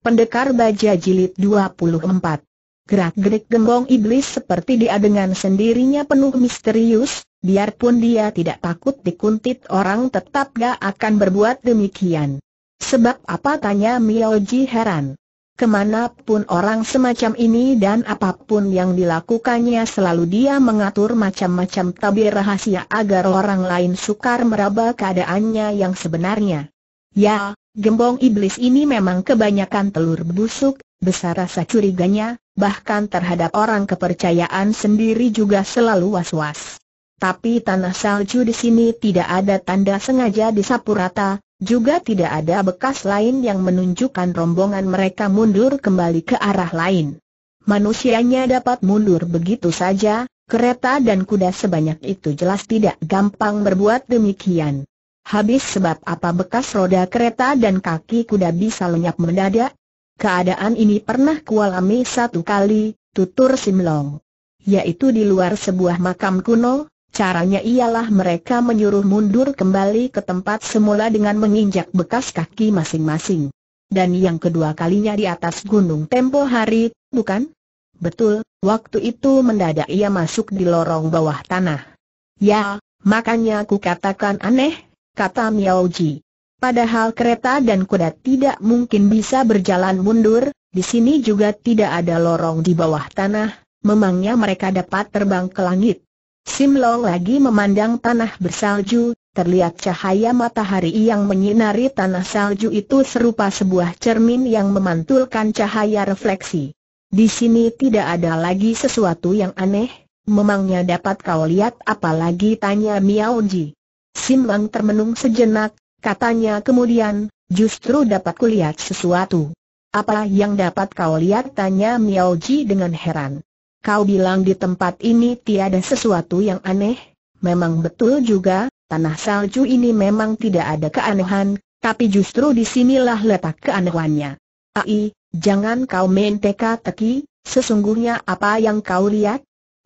Pendekar Baja Jilid 24 Gerak-gerik gembong iblis seperti dia dengan sendirinya penuh misterius, biarpun dia tidak takut dikuntit orang tetap gak akan berbuat demikian. Sebab apa tanya Mioji heran. Kemanapun orang semacam ini dan apapun yang dilakukannya selalu dia mengatur macam-macam tabir rahasia agar orang lain sukar meraba keadaannya yang sebenarnya. Ya, Gembong iblis ini memang kebanyakan telur busuk, besar rasa curiganya, bahkan terhadap orang kepercayaan sendiri juga selalu was-was. Tapi tanah salju di sini tidak ada tanda sengaja disapu rata, juga tidak ada bekas lain yang menunjukkan rombongan mereka mundur kembali ke arah lain. Manusianya dapat mundur begitu saja, kereta dan kuda sebanyak itu jelas tidak gampang berbuat demikian. Habis sebab apa bekas roda kereta dan kaki kuda bisa lenyap mendadak? Keadaan ini pernah kualami satu kali, tutur Simlong. Yaitu di luar sebuah makam kuno, caranya ialah mereka menyuruh mundur kembali ke tempat semula dengan menginjak bekas kaki masing-masing. Dan yang kedua kalinya di atas gunung tempo hari, bukan? Betul, waktu itu mendadak ia masuk di lorong bawah tanah. Ya, makanya aku katakan aneh, kata Miao Ji. Padahal kereta dan kuda tidak mungkin bisa berjalan mundur, di sini juga tidak ada lorong di bawah tanah, memangnya mereka dapat terbang ke langit. Sim Long lagi memandang tanah bersalju, terlihat cahaya matahari yang menyinari tanah salju itu serupa sebuah cermin yang memantulkan cahaya refleksi. Di sini tidak ada lagi sesuatu yang aneh, memangnya dapat kau lihat apalagi tanya Miao Ji. Sim Lang termenung sejenak, katanya kemudian, justru dapat kulihat sesuatu. Apa yang dapat kau lihat? Tanya Miao Ji dengan heran. Kau bilang di tempat ini tiada sesuatu yang aneh? Memang betul juga, tanah salju ini memang tidak ada keanehan, tapi justru disinilah letak keanehannya. Ai, jangan kau main teka-teki, sesungguhnya apa yang kau lihat?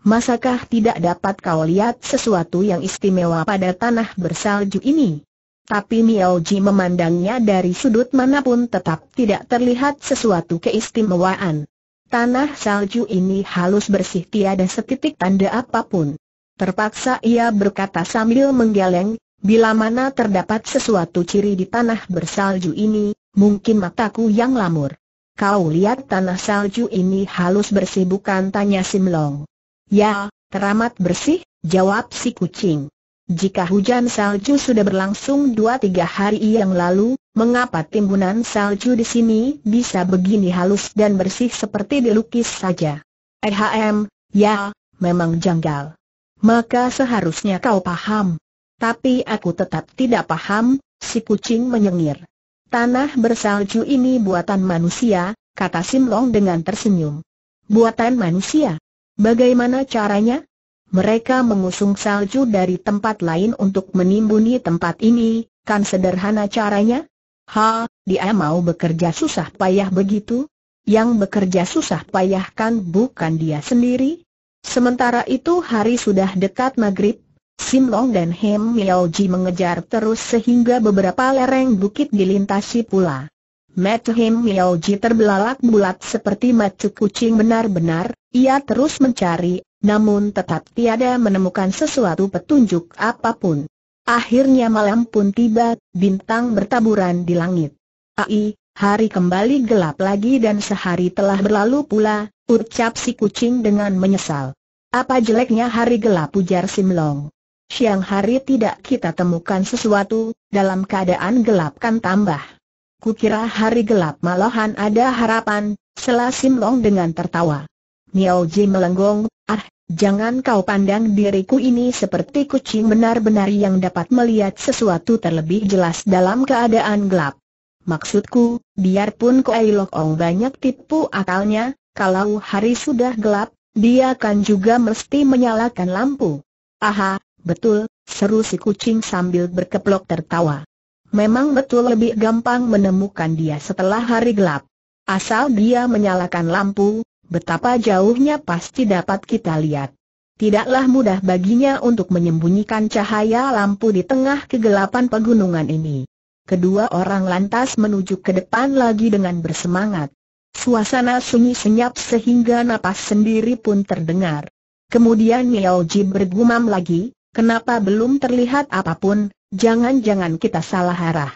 Masakah tidak dapat kau lihat sesuatu yang istimewa pada tanah bersalju ini? Tapi Miao Ji memandangnya dari sudut manapun tetap tidak terlihat sesuatu keistimewaan. Tanah salju ini halus bersih tiada setitik tanda apapun. Terpaksa ia berkata sambil menggeleng, bila mana terdapat sesuatu ciri di tanah bersalju ini, mungkin mataku yang lamur. Kau lihat tanah salju ini halus bersih bukan tanya Simlong. Ya, teramat bersih, jawab si kucing. Jika hujan salju sudah berlangsung dua tiga hari yang lalu, mengapa timbunan salju di sini bisa begini halus dan bersih seperti dilukis saja? Ehm, ya, memang janggal. Maka seharusnya kau paham. Tapi aku tetap tidak paham, si kucing menyengir. Tanah bersalju ini buatan manusia, kata Simlong dengan tersenyum. Buatan manusia? Bagaimana caranya? Mereka mengusung salju dari tempat lain untuk menimbuni tempat ini, kan sederhana caranya? Ha, dia mau bekerja susah payah begitu? Yang bekerja susah payah kan bukan dia sendiri? Sementara itu hari sudah dekat maghrib, Sim Long dan Hem Miao Ji mengejar terus sehingga beberapa lereng bukit dilintasi pula. Mata Him Yauji terbelalak bulat seperti macu kucing benar-benar, ia terus mencari, namun tetap tiada menemukan sesuatu petunjuk apapun. Akhirnya malam pun tiba, bintang bertaburan di langit. Ai, hari kembali gelap lagi dan sehari telah berlalu pula, ucap si kucing dengan menyesal. Apa jeleknya hari gelap ujar Simlong. Siang hari tidak kita temukan sesuatu, dalam keadaan gelap kan tambah Kukira hari gelap malahan ada harapan, selasim long dengan tertawa. Niao Ji melenggong, ah, jangan kau pandang diriku ini seperti kucing benar-benar yang dapat melihat sesuatu terlebih jelas dalam keadaan gelap. Maksudku, biarpun Koei Lok Ong banyak tipu akalnya, kalau hari sudah gelap, dia kan juga mesti menyalakan lampu. Aha, betul, seru si kucing sambil berkeplok tertawa. Memang betul lebih gampang menemukan dia setelah hari gelap. Asal dia menyalakan lampu, betapa jauhnya pasti dapat kita lihat. Tidaklah mudah baginya untuk menyembunyikan cahaya lampu di tengah kegelapan pegunungan ini. Kedua orang lantas menuju ke depan lagi dengan bersemangat. Suasana sunyi senyap sehingga napas sendiri pun terdengar. Kemudian Miao Ji bergumam lagi, kenapa belum terlihat apapun, Jangan-jangan kita salah arah.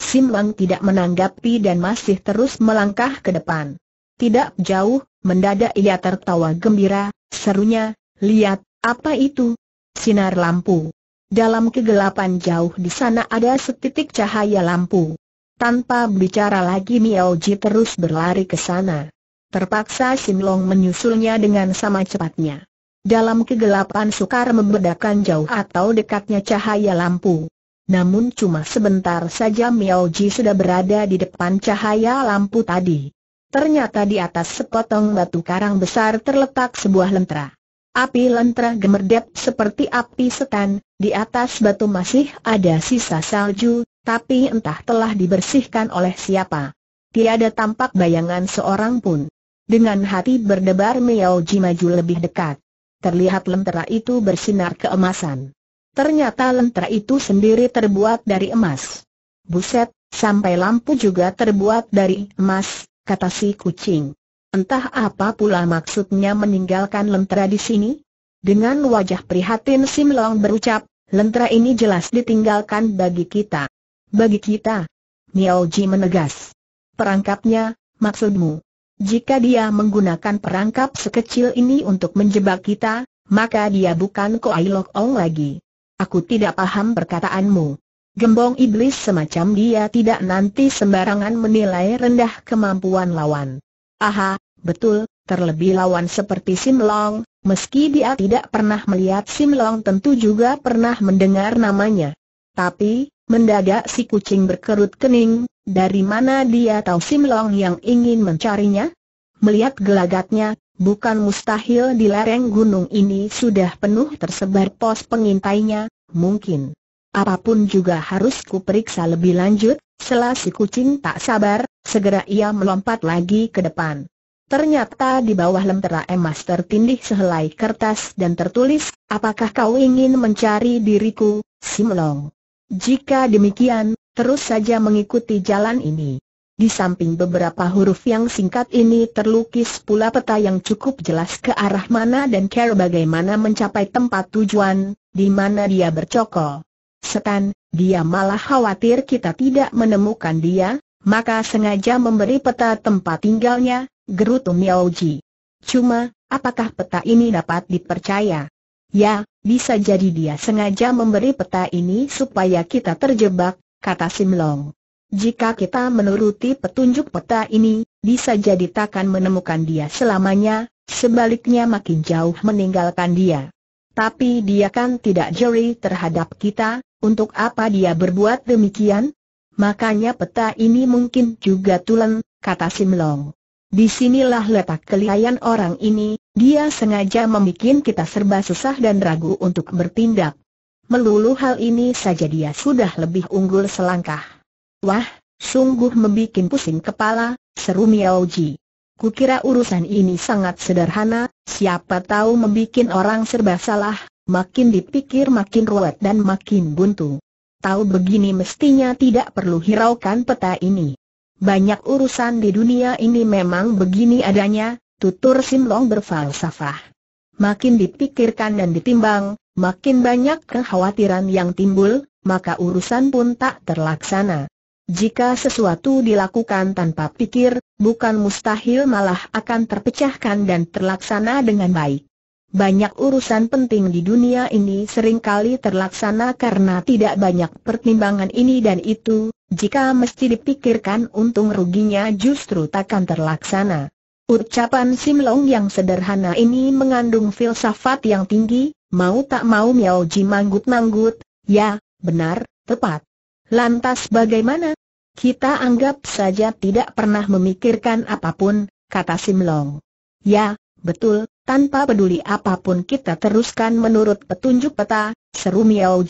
Sim Leng tidak menanggapi dan masih terus melangkah ke depan. Tidak jauh, mendadak ia tertawa gembira, serunya, lihat, apa itu? Sinar lampu. Dalam kegelapan jauh di sana ada setitik cahaya lampu. Tanpa bicara lagi Miao Ji terus berlari ke sana. Terpaksa Sim Long menyusulnya dengan sama cepatnya. Dalam kegelapan sukar membedakan jauh atau dekatnya cahaya lampu. Namun cuma sebentar saja Miao Ji sudah berada di depan cahaya lampu tadi. Ternyata di atas sepotong batu karang besar terletak sebuah lentera. Api lentera gemerdep seperti api setan, di atas batu masih ada sisa salju, tapi entah telah dibersihkan oleh siapa. Tiada tampak bayangan seorang pun. Dengan hati berdebar Miao Ji maju lebih dekat. Terlihat lentera itu bersinar keemasan. Ternyata lentera itu sendiri terbuat dari emas. Buset, sampai lampu juga terbuat dari emas, kata si kucing. Entah apa pula maksudnya meninggalkan lentera di sini? Dengan wajah prihatin Sim Long berucap, lentera ini jelas ditinggalkan bagi kita. Bagi kita? Niao Ji menegas. Perangkapnya, maksudmu? Jika dia menggunakan perangkap sekecil ini untuk menjebak kita, maka dia bukan Koai Lok Ong lagi. Aku tidak paham perkataanmu. Gembong iblis semacam dia tidak nanti sembarangan menilai rendah kemampuan lawan. Aha, betul, terlebih lawan seperti Simlong, meski dia tidak pernah melihat Simlong tentu juga pernah mendengar namanya. Tapi, mendadak si kucing berkerut kening, dari mana dia tahu Simlong yang ingin mencarinya? Melihat gelagatnya, Bukan mustahil di lereng gunung ini sudah penuh tersebar pos pengintainya, mungkin. Apapun juga harus kuperiksa lebih lanjut, selasi kucing tak sabar, segera ia melompat lagi ke depan. Ternyata di bawah lentera emas tertindih sehelai kertas dan tertulis, apakah kau ingin mencari diriku, Simlong? Jika demikian, terus saja mengikuti jalan ini. Di samping beberapa huruf yang singkat ini terlukis pula peta yang cukup jelas ke arah mana dan care bagaimana mencapai tempat tujuan, di mana dia bercokol. Setan, dia malah khawatir kita tidak menemukan dia, maka sengaja memberi peta tempat tinggalnya, gerutu Miaoji. Cuma, apakah peta ini dapat dipercaya? Ya, bisa jadi dia sengaja memberi peta ini supaya kita terjebak, kata Simlong. Jika kita menuruti petunjuk peta ini, bisa jadi takkan menemukan dia selamanya, sebaliknya makin jauh meninggalkan dia. Tapi dia kan tidak jeli terhadap kita, untuk apa dia berbuat demikian? Makanya peta ini mungkin juga tulen, kata Simlong. Disinilah letak kelihayan orang ini, dia sengaja membuat kita serba susah dan ragu untuk bertindak. Melulu hal ini saja dia sudah lebih unggul selangkah. Wah, sungguh membuat pusing kepala, seru Miao Ji. Kukira urusan ini sangat sederhana, siapa tahu membuat orang serba salah, makin dipikir makin ruwet dan makin buntu. Tahu begini mestinya tidak perlu hiraukan peta ini. Banyak urusan di dunia ini memang begini adanya, tutur Simlong berfalsafah. Makin dipikirkan dan ditimbang, makin banyak kekhawatiran yang timbul, maka urusan pun tak terlaksana. Jika sesuatu dilakukan tanpa pikir, bukan mustahil malah akan terpecahkan dan terlaksana dengan baik. Banyak urusan penting di dunia ini seringkali terlaksana karena tidak banyak pertimbangan ini dan itu, jika mesti dipikirkan untung ruginya justru takkan terlaksana. Ucapan Simlong yang sederhana ini mengandung filsafat yang tinggi, mau tak mau Miao Ji manggut-manggut, ya, benar, tepat. Lantas bagaimana? Kita anggap saja tidak pernah memikirkan apapun, kata Simlong. Ya, betul, tanpa peduli apapun kita teruskan menurut petunjuk peta, seru Miao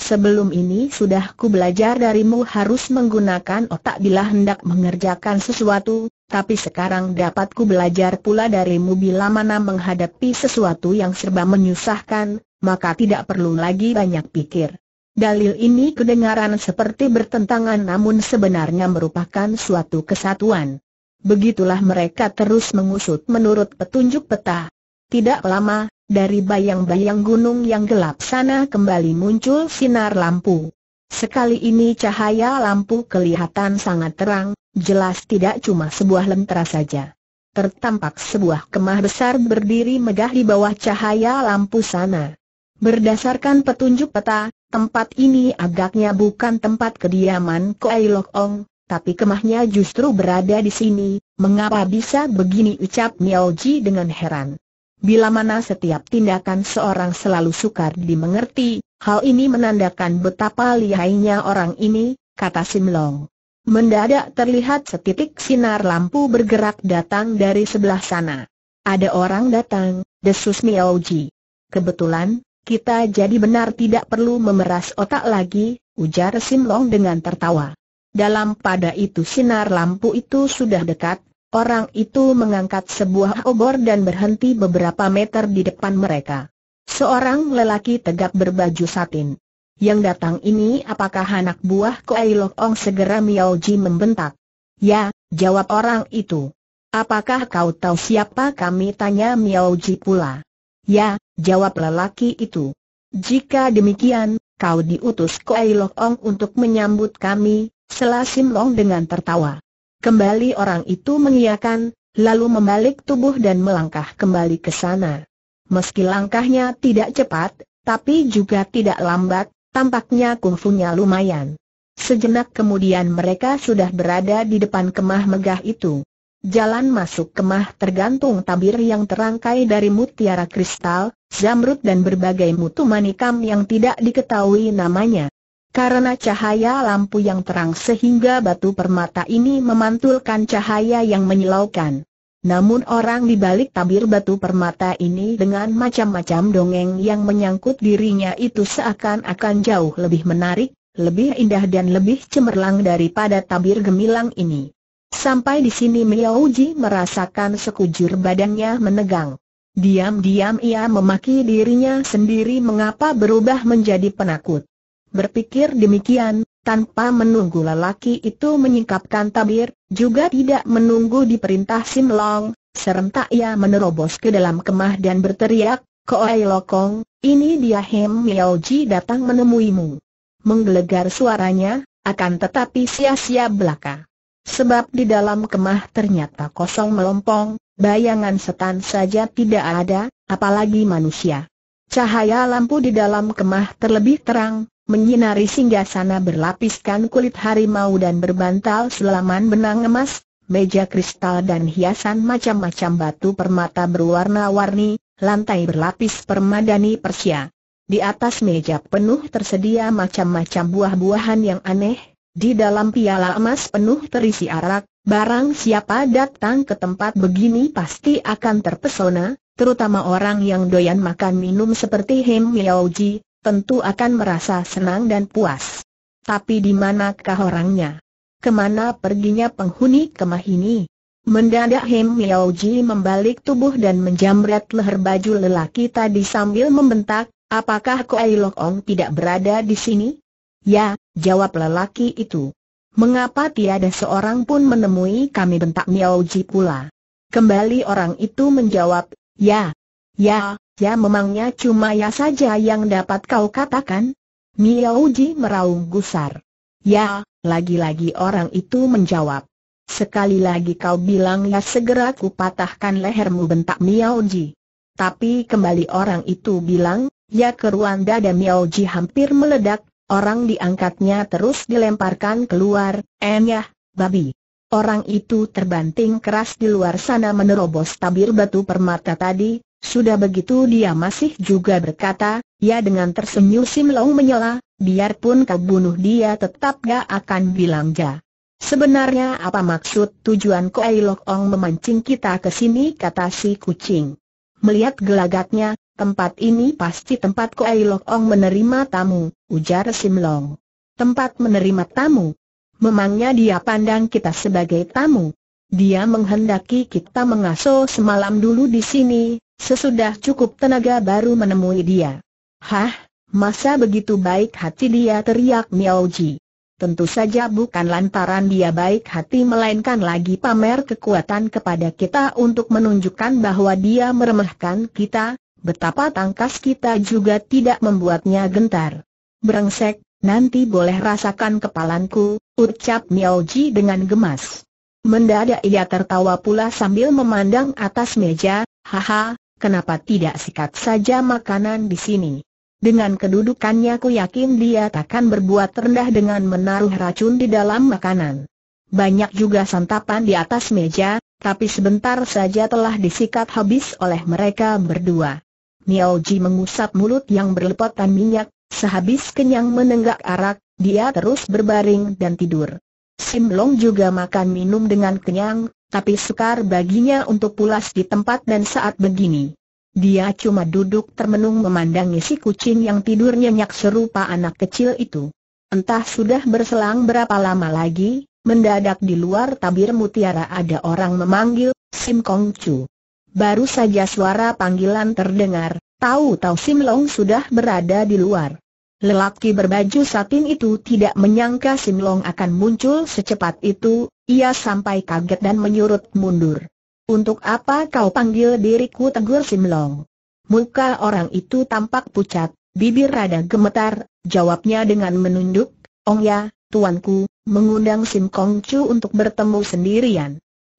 Sebelum ini sudah ku belajar darimu harus menggunakan otak bila hendak mengerjakan sesuatu, tapi sekarang dapat ku belajar pula darimu bila mana menghadapi sesuatu yang serba menyusahkan, maka tidak perlu lagi banyak pikir. Dalil ini kedengaran seperti bertentangan namun sebenarnya merupakan suatu kesatuan. Begitulah mereka terus mengusut menurut petunjuk peta. Tidak lama, dari bayang-bayang gunung yang gelap sana kembali muncul sinar lampu. Sekali ini cahaya lampu kelihatan sangat terang, jelas tidak cuma sebuah lentera saja. Tertampak sebuah kemah besar berdiri megah di bawah cahaya lampu sana. Berdasarkan petunjuk peta, tempat ini agaknya bukan tempat kediaman Koei Lok Ong, tapi kemahnya justru berada di sini, mengapa bisa begini ucap Miao Ji dengan heran. Bila mana setiap tindakan seorang selalu sukar dimengerti, hal ini menandakan betapa lihainya orang ini, kata Sim Long. Mendadak terlihat setitik sinar lampu bergerak datang dari sebelah sana. Ada orang datang, desus Miao Ji. Kebetulan, kita jadi benar tidak perlu memeras otak lagi, ujar Sim Long dengan tertawa. Dalam pada itu sinar lampu itu sudah dekat, orang itu mengangkat sebuah obor dan berhenti beberapa meter di depan mereka. Seorang lelaki tegap berbaju satin. Yang datang ini apakah anak buah Kuai Lok Ong segera Miao Ji membentak. Ya, jawab orang itu. Apakah kau tahu siapa kami tanya Miao Ji pula. Ya, jawab lelaki itu. Jika demikian, kau diutus ke Lok Ong untuk menyambut kami, selasim Long dengan tertawa. Kembali orang itu mengiakan, lalu membalik tubuh dan melangkah kembali ke sana. Meski langkahnya tidak cepat, tapi juga tidak lambat, tampaknya kungfunya lumayan. Sejenak kemudian mereka sudah berada di depan kemah megah itu. Jalan masuk kemah tergantung tabir yang terangkai dari mutiara kristal, zamrud dan berbagai mutu manikam yang tidak diketahui namanya. Karena cahaya lampu yang terang sehingga batu permata ini memantulkan cahaya yang menyilaukan. Namun orang di balik tabir batu permata ini dengan macam-macam dongeng yang menyangkut dirinya itu seakan-akan jauh lebih menarik, lebih indah dan lebih cemerlang daripada tabir gemilang ini. Sampai di sini Miao Ji merasakan sekujur badannya menegang. Diam-diam ia memaki dirinya sendiri mengapa berubah menjadi penakut. Berpikir demikian, tanpa menunggu lelaki itu menyingkapkan tabir, juga tidak menunggu diperintah Sim Long, serentak ia menerobos ke dalam kemah dan berteriak, Koai Lokong, ini dia Hem Miao Ji datang menemuimu. Menggelegar suaranya, akan tetapi sia-sia belaka. Sebab di dalam kemah ternyata kosong melompong, bayangan setan saja tidak ada, apalagi manusia. Cahaya lampu di dalam kemah terlebih terang, menyinari singgah sana berlapiskan kulit harimau dan berbantal selaman benang emas, meja kristal dan hiasan macam-macam batu permata berwarna-warni, lantai berlapis permadani Persia. Di atas meja penuh tersedia macam-macam buah-buahan yang aneh, di dalam piala emas penuh terisi arak, barang siapa datang ke tempat begini pasti akan terpesona, terutama orang yang doyan makan minum seperti Hem Yaoji, tentu akan merasa senang dan puas. Tapi di manakah orangnya? Kemana perginya penghuni kemah ini? Mendadak Hem Yaoji membalik tubuh dan menjamret leher baju lelaki tadi sambil membentak, apakah Koai Lokong tidak berada di sini? Ya, jawab lelaki itu. Mengapa tiada seorang pun menemui kami bentak Miao Ji pula? Kembali orang itu menjawab, ya, ya, ya memangnya cuma ya saja yang dapat kau katakan? Miao Ji meraung gusar. Ya, lagi-lagi orang itu menjawab. Sekali lagi kau bilang ya segera ku patahkan lehermu bentak Miao Ji. Tapi kembali orang itu bilang, ya keruan dada Miao Ji hampir meledak Orang diangkatnya terus dilemparkan keluar, enyah, babi. Orang itu terbanting keras di luar sana menerobos tabir batu permata tadi, sudah begitu dia masih juga berkata, ya dengan tersenyum Simlong menyela, biarpun kau bunuh dia tetap gak akan bilang ja. Sebenarnya apa maksud tujuan Koei Lok Ong memancing kita ke sini kata si kucing. Melihat gelagatnya, tempat ini pasti tempat Kuai Lok Ong menerima tamu, ujar Simlong. Tempat menerima tamu? Memangnya dia pandang kita sebagai tamu? Dia menghendaki kita mengasuh semalam dulu di sini, sesudah cukup tenaga baru menemui dia. Hah, masa begitu baik hati dia teriak Miao Ji. Tentu saja bukan lantaran dia baik hati melainkan lagi pamer kekuatan kepada kita untuk menunjukkan bahwa dia meremehkan kita, betapa tangkas kita juga tidak membuatnya gentar. Brengsek, nanti boleh rasakan kepalanku, ucap Miao Ji dengan gemas. Mendadak ia tertawa pula sambil memandang atas meja, haha, kenapa tidak sikat saja makanan di sini? Dengan kedudukannya ku yakin dia takkan berbuat rendah dengan menaruh racun di dalam makanan. Banyak juga santapan di atas meja, tapi sebentar saja telah disikat habis oleh mereka berdua. Miao Ji mengusap mulut yang berlepotan minyak, sehabis kenyang menenggak arak, dia terus berbaring dan tidur. Sim Long juga makan minum dengan kenyang, tapi sukar baginya untuk pulas di tempat dan saat begini. Dia cuma duduk termenung memandangi si kucing yang tidur nyenyak serupa anak kecil itu. Entah sudah berselang berapa lama lagi, mendadak di luar tabir mutiara ada orang memanggil, Sim Kong Chu. Baru saja suara panggilan terdengar, tahu-tahu Sim Long sudah berada di luar. Lelaki berbaju satin itu tidak menyangka Sim Long akan muncul secepat itu, ia sampai kaget dan menyurut mundur. Untuk apa kau panggil diriku tegur Sim Long. Muka orang itu tampak pucat, bibir rada gemetar, jawabnya dengan menunduk, Ong ya, tuanku, mengundang Sim Kong Chu untuk bertemu sendirian.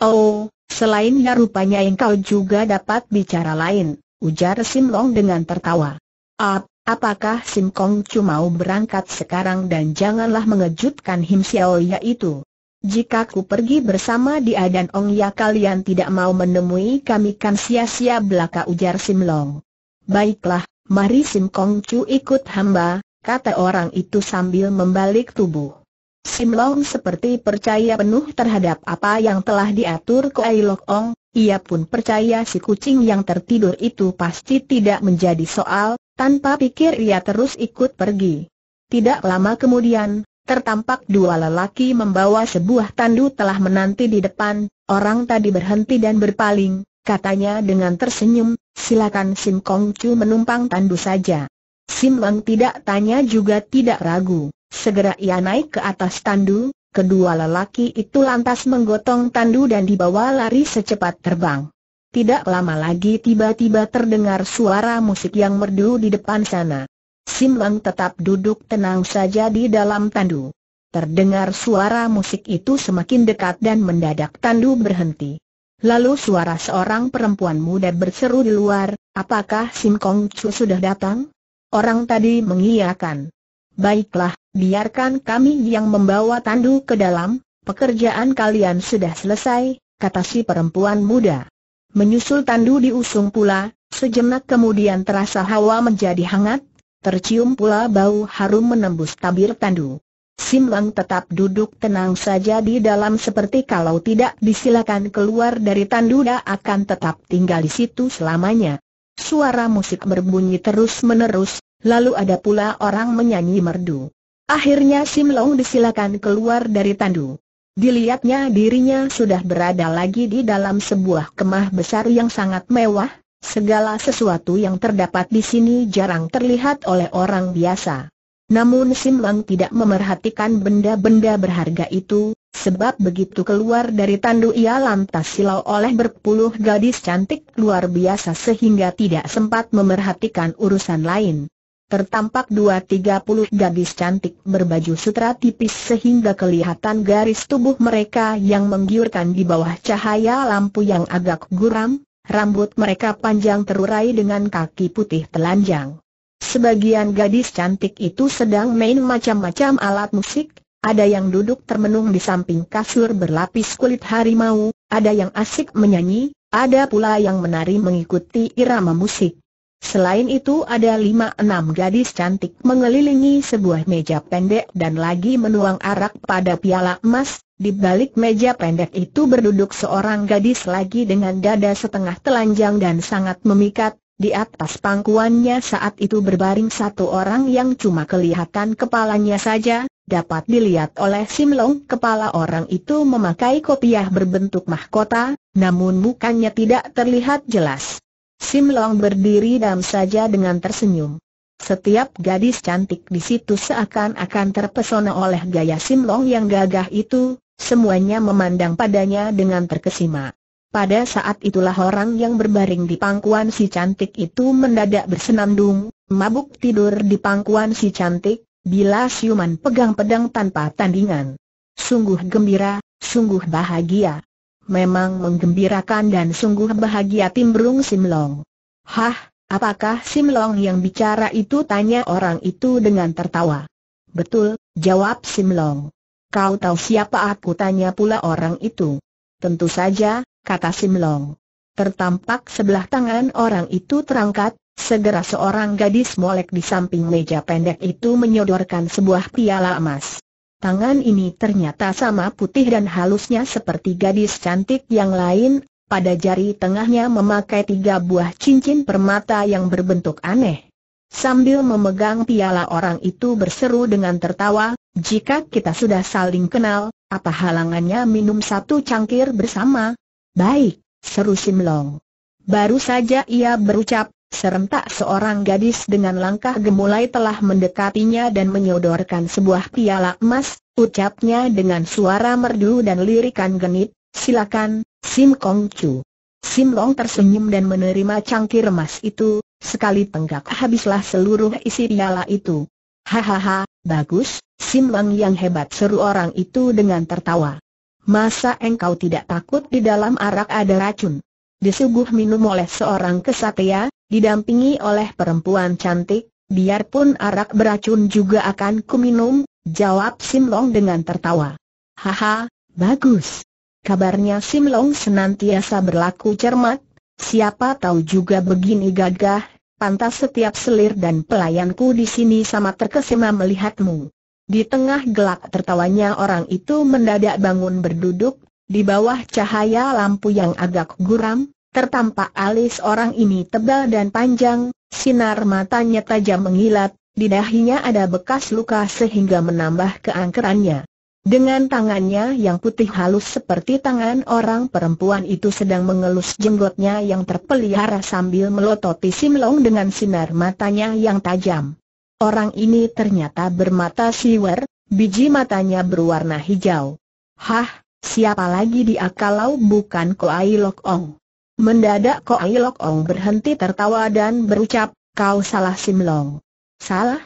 Oh, Selain Selainnya rupanya engkau juga dapat bicara lain, ujar Sim Long dengan tertawa. Ap, apakah Sim cuma mau berangkat sekarang dan janganlah mengejutkan Him Xiao yaitu? Jika ku pergi bersama dia dan Ong Ya kalian tidak mau menemui kami kan sia-sia belaka ujar Sim Long. Baiklah, mari Sim Chu ikut hamba, kata orang itu sambil membalik tubuh. Sim Long seperti percaya penuh terhadap apa yang telah diatur ke Ai Ong, ia pun percaya si kucing yang tertidur itu pasti tidak menjadi soal, tanpa pikir ia terus ikut pergi. Tidak lama kemudian, tertampak dua lelaki membawa sebuah tandu telah menanti di depan, orang tadi berhenti dan berpaling, katanya dengan tersenyum, silakan Sim Kong Chu menumpang tandu saja. Sim Long tidak tanya juga tidak ragu. Segera ia naik ke atas tandu, kedua lelaki itu lantas menggotong tandu dan dibawa lari secepat terbang. Tidak lama lagi tiba-tiba terdengar suara musik yang merdu di depan sana. Simlang tetap duduk tenang saja di dalam tandu. Terdengar suara musik itu semakin dekat dan mendadak tandu berhenti. Lalu suara seorang perempuan muda berseru di luar, apakah Sim Kong Chu sudah datang? Orang tadi mengiyakan. Baiklah, biarkan kami yang membawa tandu ke dalam, pekerjaan kalian sudah selesai, kata si perempuan muda. Menyusul tandu diusung pula, sejenak kemudian terasa hawa menjadi hangat, tercium pula bau harum menembus tabir tandu. Sim Lang tetap duduk tenang saja di dalam seperti kalau tidak disilakan keluar dari tandu dia akan tetap tinggal di situ selamanya. Suara musik berbunyi terus-menerus, Lalu ada pula orang menyanyi merdu. Akhirnya Sim Long disilakan keluar dari tandu. Dilihatnya dirinya sudah berada lagi di dalam sebuah kemah besar yang sangat mewah, segala sesuatu yang terdapat di sini jarang terlihat oleh orang biasa. Namun Sim Long tidak memerhatikan benda-benda berharga itu, Sebab begitu keluar dari tandu ia lantas silau oleh berpuluh gadis cantik luar biasa sehingga tidak sempat memerhatikan urusan lain tertampak dua tiga puluh gadis cantik berbaju sutra tipis sehingga kelihatan garis tubuh mereka yang menggiurkan di bawah cahaya lampu yang agak guram, rambut mereka panjang terurai dengan kaki putih telanjang. Sebagian gadis cantik itu sedang main macam-macam alat musik, ada yang duduk termenung di samping kasur berlapis kulit harimau, ada yang asik menyanyi, ada pula yang menari mengikuti irama musik. Selain itu ada lima enam gadis cantik mengelilingi sebuah meja pendek dan lagi menuang arak pada piala emas, di balik meja pendek itu berduduk seorang gadis lagi dengan dada setengah telanjang dan sangat memikat, di atas pangkuannya saat itu berbaring satu orang yang cuma kelihatan kepalanya saja, dapat dilihat oleh Simlong kepala orang itu memakai kopiah berbentuk mahkota, namun mukanya tidak terlihat jelas. Sim Long berdiri dam saja dengan tersenyum. Setiap gadis cantik di situ seakan-akan terpesona oleh gaya Sim Long yang gagah itu, semuanya memandang padanya dengan terkesima. Pada saat itulah orang yang berbaring di pangkuan si cantik itu mendadak bersenandung, mabuk tidur di pangkuan si cantik, bila siuman pegang pedang tanpa tandingan. Sungguh gembira, sungguh bahagia. Memang menggembirakan dan sungguh bahagia timbrung Simlong. Hah, apakah Simlong yang bicara itu tanya orang itu dengan tertawa. Betul, jawab Simlong. Kau tahu siapa aku tanya pula orang itu. Tentu saja, kata Simlong. Tertampak sebelah tangan orang itu terangkat, segera seorang gadis molek di samping meja pendek itu menyodorkan sebuah piala emas. Tangan ini ternyata sama putih dan halusnya seperti gadis cantik yang lain, pada jari tengahnya memakai tiga buah cincin permata yang berbentuk aneh. Sambil memegang piala orang itu berseru dengan tertawa, jika kita sudah saling kenal, apa halangannya minum satu cangkir bersama? Baik, seru Simlong. Baru saja ia berucap, Serentak seorang gadis dengan langkah gemulai telah mendekatinya dan menyodorkan sebuah piala emas, ucapnya dengan suara merdu dan lirikan genit, silakan, Sim Kong Chu. Sim Long tersenyum dan menerima cangkir emas itu, sekali tenggak habislah seluruh isi piala itu. Hahaha, bagus, Sim Long yang hebat seru orang itu dengan tertawa. Masa engkau tidak takut di dalam arak ada racun? Disuguh minum oleh seorang kesatria, didampingi oleh perempuan cantik, biarpun arak beracun juga akan kuminum, jawab Simlong dengan tertawa. Haha, bagus. Kabarnya Simlong senantiasa berlaku cermat, siapa tahu juga begini gagah, pantas setiap selir dan pelayanku di sini sama terkesima melihatmu. Di tengah gelak tertawanya orang itu mendadak bangun berduduk, di bawah cahaya lampu yang agak guram, Tertampak alis orang ini tebal dan panjang, sinar matanya tajam mengilat, di dahinya ada bekas luka sehingga menambah keangkerannya. Dengan tangannya yang putih halus seperti tangan orang perempuan itu sedang mengelus jenggotnya yang terpelihara sambil melototi Simlong dengan sinar matanya yang tajam. Orang ini ternyata bermata siwer, biji matanya berwarna hijau. Hah, siapa lagi dia kalau bukan Koai Lok Ong? Mendadak Ko Lok Ong berhenti tertawa dan berucap, kau salah Simlong. Salah?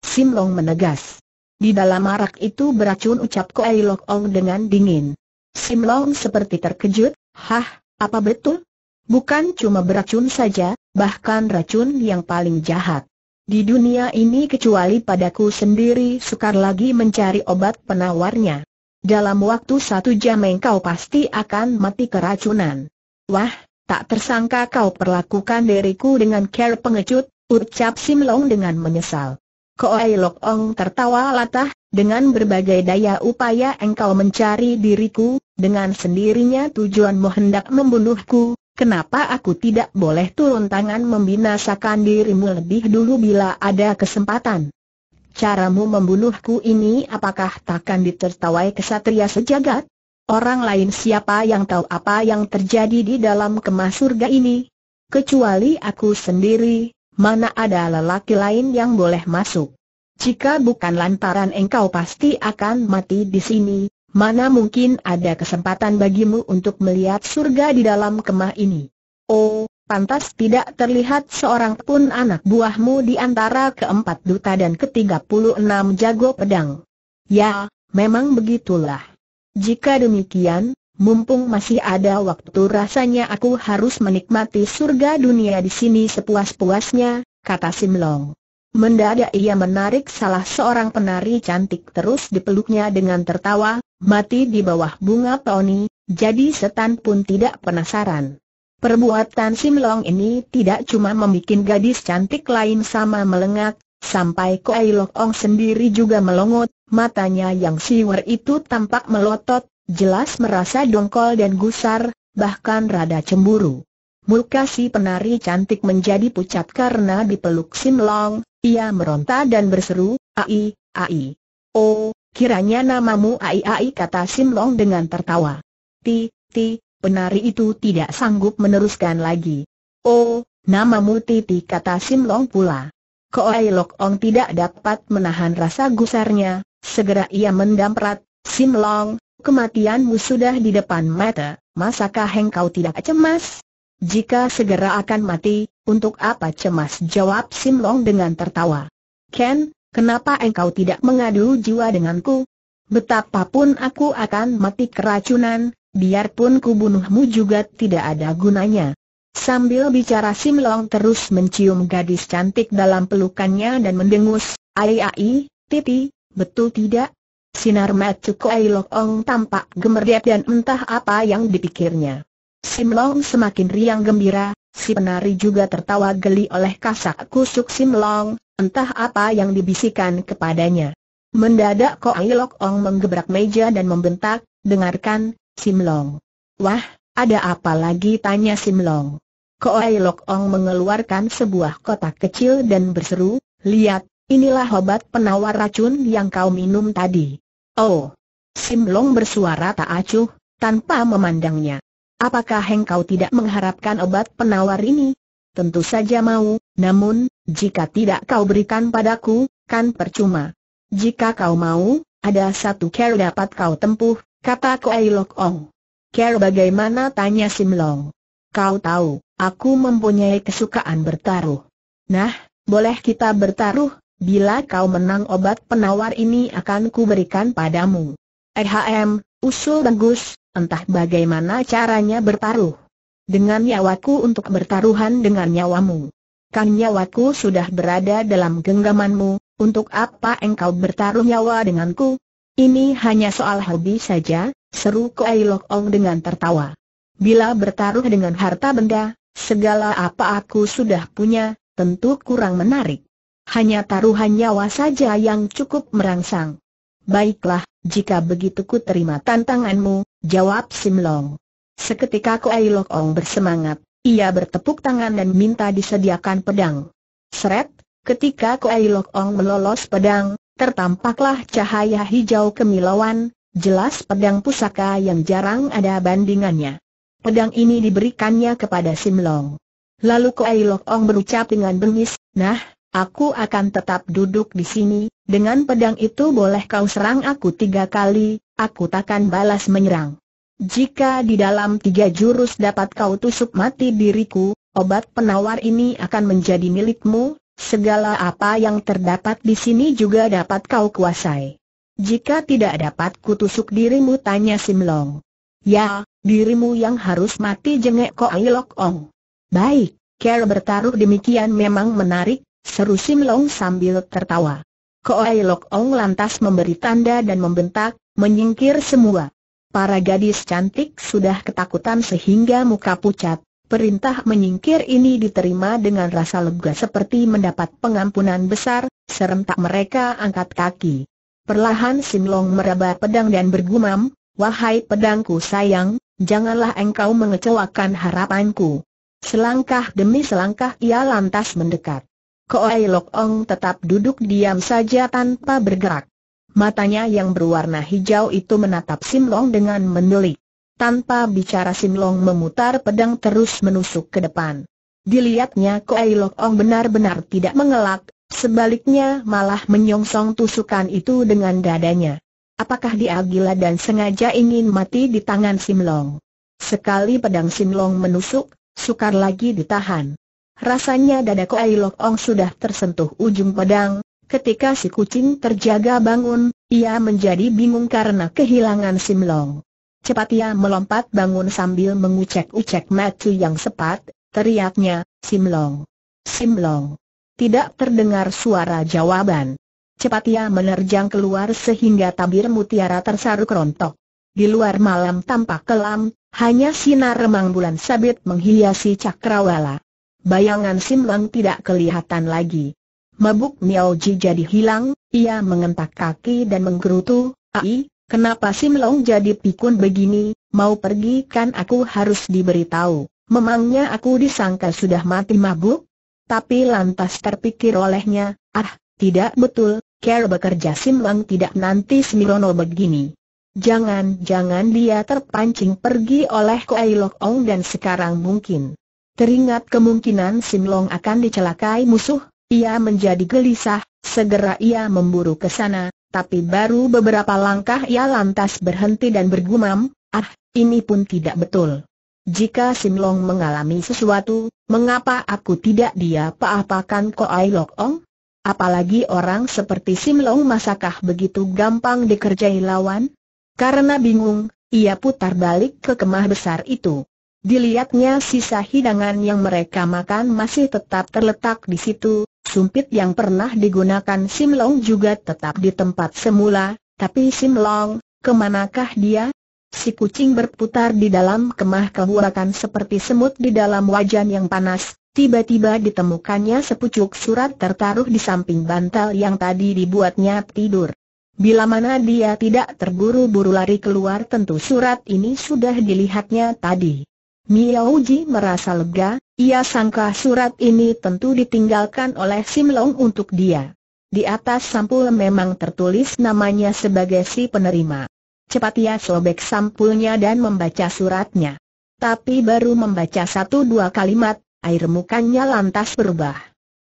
Simlong menegas. Di dalam arak itu beracun ucap Ko Lok Ong dengan dingin. Simlong seperti terkejut, hah, apa betul? Bukan cuma beracun saja, bahkan racun yang paling jahat. Di dunia ini kecuali padaku sendiri sukar lagi mencari obat penawarnya. Dalam waktu satu jam engkau pasti akan mati keracunan. Wah, tak tersangka kau perlakukan diriku dengan care pengecut, ucap Sim Long dengan menyesal. Koai Lok Ong tertawa latah, dengan berbagai daya upaya engkau mencari diriku, dengan sendirinya tujuanmu hendak membunuhku, kenapa aku tidak boleh turun tangan membinasakan dirimu lebih dulu bila ada kesempatan? Caramu membunuhku ini apakah takkan ditertawai kesatria sejagat? Orang lain siapa yang tahu apa yang terjadi di dalam kemas surga ini? Kecuali aku sendiri, mana ada lelaki lain yang boleh masuk. Jika bukan lantaran engkau pasti akan mati di sini, mana mungkin ada kesempatan bagimu untuk melihat surga di dalam kemah ini. Oh, Pantas tidak terlihat seorang pun anak buahmu di antara keempat duta dan ketiga puluh enam jago pedang. Ya, memang begitulah. Jika demikian, mumpung masih ada waktu rasanya aku harus menikmati surga dunia di sini sepuas-puasnya, kata Simlong. Mendadak ia menarik salah seorang penari cantik terus dipeluknya dengan tertawa, mati di bawah bunga poni. jadi setan pun tidak penasaran. Perbuatan Simlong ini tidak cuma membuat gadis cantik lain sama melengak, sampai Lok Ong sendiri juga melongot, Matanya yang siwer itu tampak melotot, jelas merasa dongkol dan gusar, bahkan rada cemburu. Muka si penari cantik menjadi pucat karena dipeluk Sim Long, ia meronta dan berseru, Ai, Ai. Oh, kiranya namamu Ai Ai kata Sim Long dengan tertawa. Ti, ti, penari itu tidak sanggup meneruskan lagi. Oh, namamu Titi kata Sim Long pula. Koai Lok Ong tidak dapat menahan rasa gusarnya, Segera ia mendamprat, Sim Long, kematianmu sudah di depan mata, masakah engkau tidak cemas? Jika segera akan mati, untuk apa cemas? Jawab Sim Long dengan tertawa. Ken, kenapa engkau tidak mengadu jiwa denganku? Betapapun aku akan mati keracunan, biarpun kubunuhmu juga tidak ada gunanya. Sambil bicara Sim Long terus mencium gadis cantik dalam pelukannya dan mendengus, ai ai, titi, betul tidak? Sinar mata Kuei Lok Ong tampak gemerlap dan entah apa yang dipikirnya. Sim Long semakin riang gembira, si penari juga tertawa geli oleh kasak kusuk Sim Long, entah apa yang dibisikkan kepadanya. Mendadak Kuei Lok Ong menggebrak meja dan membentak, dengarkan, Sim Long. Wah, ada apa lagi tanya Sim Long. Kuei Lok Ong mengeluarkan sebuah kotak kecil dan berseru, lihat, Inilah obat penawar racun yang kau minum tadi. Oh! Sim Long bersuara tak acuh, tanpa memandangnya. Apakah engkau tidak mengharapkan obat penawar ini? Tentu saja mau, namun, jika tidak kau berikan padaku, kan percuma. Jika kau mau, ada satu care dapat kau tempuh, kata Kuai Lok Ong. Care bagaimana tanya Sim Long. Kau tahu, aku mempunyai kesukaan bertaruh. Nah, boleh kita bertaruh, Bila kau menang obat penawar ini akan kuberikan padamu. Ehm, usul bagus, entah bagaimana caranya bertaruh. Dengan nyawaku untuk bertaruhan dengan nyawamu. Kan nyawaku sudah berada dalam genggamanmu, untuk apa engkau bertaruh nyawa denganku? Ini hanya soal hobi saja, seru Koai Lok Ong dengan tertawa. Bila bertaruh dengan harta benda, segala apa aku sudah punya, tentu kurang menarik. Hanya taruhan nyawa saja yang cukup merangsang. Baiklah, jika begitu ku terima tantanganmu, jawab Sim Long. Seketika Kuai Lok Ong bersemangat, ia bertepuk tangan dan minta disediakan pedang. Seret, ketika Kuai Lok Ong melolos pedang, tertampaklah cahaya hijau kemilauan, jelas pedang pusaka yang jarang ada bandingannya. Pedang ini diberikannya kepada Sim Long. Lalu Kuai Lok Ong berucap dengan bengis, Nah, Aku akan tetap duduk di sini, dengan pedang itu boleh kau serang aku tiga kali, aku takkan balas menyerang. Jika di dalam tiga jurus dapat kau tusuk mati diriku, obat penawar ini akan menjadi milikmu, segala apa yang terdapat di sini juga dapat kau kuasai. Jika tidak dapat kutusuk dirimu tanya Simlong. Ya, dirimu yang harus mati jengek kok Lok Ong. Baik, Care bertaruh demikian memang menarik, seru Sim Long sambil tertawa. Koai Lok Ong lantas memberi tanda dan membentak, menyingkir semua. Para gadis cantik sudah ketakutan sehingga muka pucat. Perintah menyingkir ini diterima dengan rasa lega seperti mendapat pengampunan besar, serentak mereka angkat kaki. Perlahan Simlong meraba pedang dan bergumam, Wahai pedangku sayang, janganlah engkau mengecewakan harapanku. Selangkah demi selangkah ia lantas mendekat. Koai Lok Ong tetap duduk diam saja tanpa bergerak. Matanya yang berwarna hijau itu menatap Sim Long dengan mendelik. Tanpa bicara Sim Long memutar pedang terus menusuk ke depan. Dilihatnya Koai Lok Ong benar-benar tidak mengelak, sebaliknya malah menyongsong tusukan itu dengan dadanya. Apakah dia gila dan sengaja ingin mati di tangan Sim Long? Sekali pedang Sim Long menusuk, sukar lagi ditahan. Rasanya dada Ailok Lok Ong sudah tersentuh ujung pedang, ketika si kucing terjaga bangun, ia menjadi bingung karena kehilangan Simlong. Cepat ia melompat bangun sambil mengucek-ucek matu yang sepat, teriaknya, Simlong. Simlong. Tidak terdengar suara jawaban. Cepat ia menerjang keluar sehingga tabir mutiara tersaruk rontok. Di luar malam tampak kelam, hanya sinar remang bulan sabit menghiasi cakrawala bayangan Sim Lang tidak kelihatan lagi. Mabuk Miao Ji jadi hilang, ia mengentak kaki dan menggerutu, Ai, kenapa Sim Lang jadi pikun begini, mau pergi kan aku harus diberitahu, memangnya aku disangka sudah mati mabuk? Tapi lantas terpikir olehnya, ah, tidak betul, care bekerja Sim Lang tidak nanti Semirono begini. Jangan-jangan dia terpancing pergi oleh Kuai Lok Ong dan sekarang mungkin Teringat kemungkinan Simlong akan dicelakai musuh, ia menjadi gelisah, segera ia memburu ke sana, tapi baru beberapa langkah ia lantas berhenti dan bergumam, ah, ini pun tidak betul. Jika Simlong mengalami sesuatu, mengapa aku tidak dia apa-apakan Koai Lok Ong? Apalagi orang seperti Simlong masakah begitu gampang dikerjai lawan? Karena bingung, ia putar balik ke kemah besar itu. Dilihatnya sisa hidangan yang mereka makan masih tetap terletak di situ, sumpit yang pernah digunakan Sim Long juga tetap di tempat semula, tapi Sim Long, kemanakah dia? Si kucing berputar di dalam kemah kehurakan seperti semut di dalam wajan yang panas, tiba-tiba ditemukannya sepucuk surat tertaruh di samping bantal yang tadi dibuatnya tidur. Bila mana dia tidak terburu-buru lari keluar tentu surat ini sudah dilihatnya tadi. Miao merasa lega, ia sangka surat ini tentu ditinggalkan oleh Sim Long untuk dia. Di atas sampul memang tertulis namanya sebagai si penerima. Cepat ia sobek sampulnya dan membaca suratnya. Tapi baru membaca satu dua kalimat, air mukanya lantas berubah.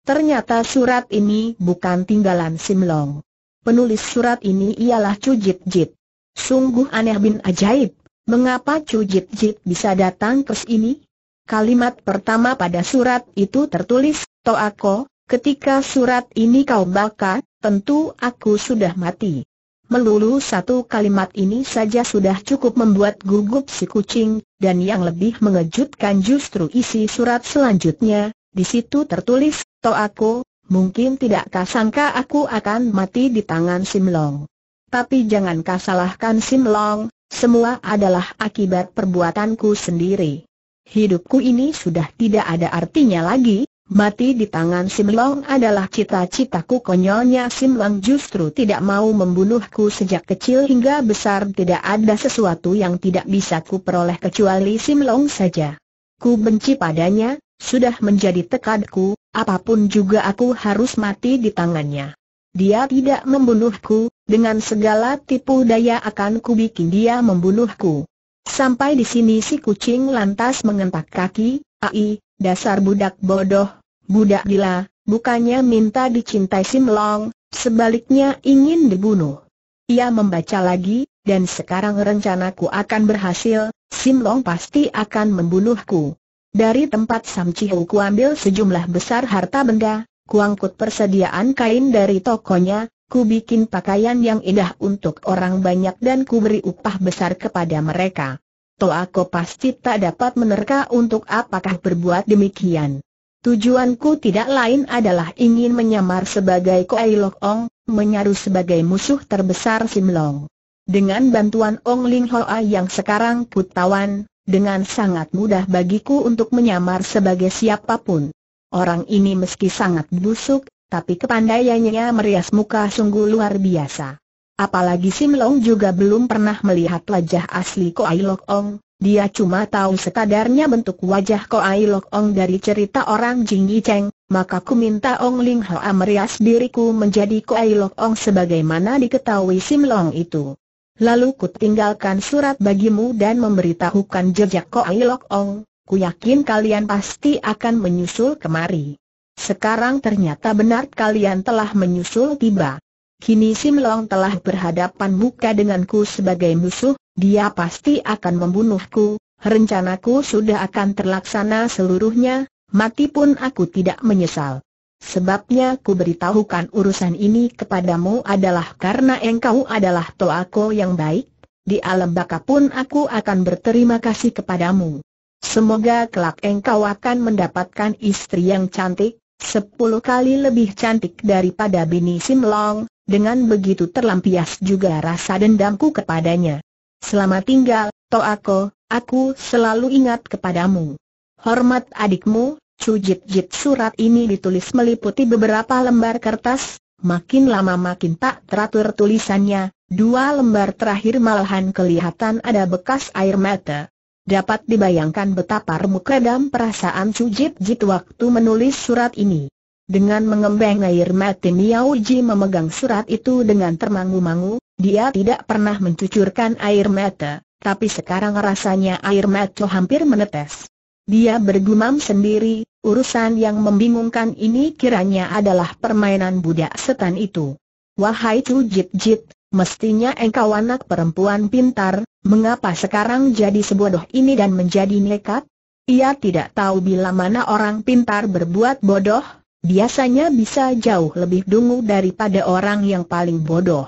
Ternyata surat ini bukan tinggalan Sim Long. Penulis surat ini ialah Cujit Jit. Sungguh aneh bin ajaib. Mengapa Chu Jit bisa datang ke sini? Kalimat pertama pada surat itu tertulis, Toako, ketika surat ini kau baca, tentu aku sudah mati. Melulu satu kalimat ini saja sudah cukup membuat gugup si kucing, dan yang lebih mengejutkan justru isi surat selanjutnya, di situ tertulis, Toako, mungkin tidak kasangka aku akan mati di tangan Simlong. Tapi jangan kasalahkan Sim Simlong, semua adalah akibat perbuatanku sendiri. Hidupku ini sudah tidak ada artinya lagi, mati di tangan Simlong adalah cita-citaku konyolnya Simlong justru tidak mau membunuhku sejak kecil hingga besar tidak ada sesuatu yang tidak bisa ku peroleh kecuali Simlong saja. Ku benci padanya, sudah menjadi tekadku, apapun juga aku harus mati di tangannya. Dia tidak membunuhku, dengan segala tipu daya akan kubikin dia membunuhku. Sampai di sini si kucing lantas mengentak kaki, ai, dasar budak bodoh, budak gila, bukannya minta dicintai Simlong, sebaliknya ingin dibunuh. Ia membaca lagi, dan sekarang rencanaku akan berhasil, Simlong pasti akan membunuhku. Dari tempat Sam Chiu kuambil sejumlah besar harta benda, kuangkut persediaan kain dari tokonya, ku bikin pakaian yang indah untuk orang banyak dan ku beri upah besar kepada mereka. Toh aku pasti tak dapat menerka untuk apakah berbuat demikian. Tujuanku tidak lain adalah ingin menyamar sebagai Koei Lok Ong, menyaru sebagai musuh terbesar Sim Long. Dengan bantuan Ong Ling Hoa yang sekarang Tawan, dengan sangat mudah bagiku untuk menyamar sebagai siapapun. Orang ini meski sangat busuk, tapi kepandaiannya merias muka sungguh luar biasa. Apalagi Sim Long juga belum pernah melihat wajah asli Ko Lok Ong, dia cuma tahu sekadarnya bentuk wajah Ko Lok Ong dari cerita orang Jing Yi Cheng, maka ku minta Ong Ling Hoa merias diriku menjadi Ko Lok Ong sebagaimana diketahui Sim Long itu. Lalu ku tinggalkan surat bagimu dan memberitahukan jejak Ko Lok Ong, ku yakin kalian pasti akan menyusul kemari. Sekarang ternyata benar kalian telah menyusul tiba. Kini Sim Long telah berhadapan muka denganku sebagai musuh, dia pasti akan membunuhku, rencanaku sudah akan terlaksana seluruhnya, mati pun aku tidak menyesal. Sebabnya ku beritahukan urusan ini kepadamu adalah karena engkau adalah toako yang baik, di alam baka pun aku akan berterima kasih kepadamu. Semoga kelak engkau akan mendapatkan istri yang cantik, sepuluh kali lebih cantik daripada Bini Simlong, dengan begitu terlampias juga rasa dendamku kepadanya. Selamat tinggal, Toako, aku selalu ingat kepadamu. Hormat adikmu, cujit jit surat ini ditulis meliputi beberapa lembar kertas, makin lama makin tak teratur tulisannya, dua lembar terakhir malahan kelihatan ada bekas air mata. Dapat dibayangkan betapa remuk redam perasaan Sujit Jit waktu menulis surat ini. Dengan mengembang air mati Miao Ji memegang surat itu dengan termangu-mangu, dia tidak pernah mencucurkan air mata, tapi sekarang rasanya air mata hampir menetes. Dia bergumam sendiri, urusan yang membingungkan ini kiranya adalah permainan budak setan itu. Wahai Cujit Jit, Mestinya engkau anak perempuan pintar, mengapa sekarang jadi sebodoh ini dan menjadi nekat? Ia tidak tahu bila mana orang pintar berbuat bodoh, biasanya bisa jauh lebih dungu daripada orang yang paling bodoh.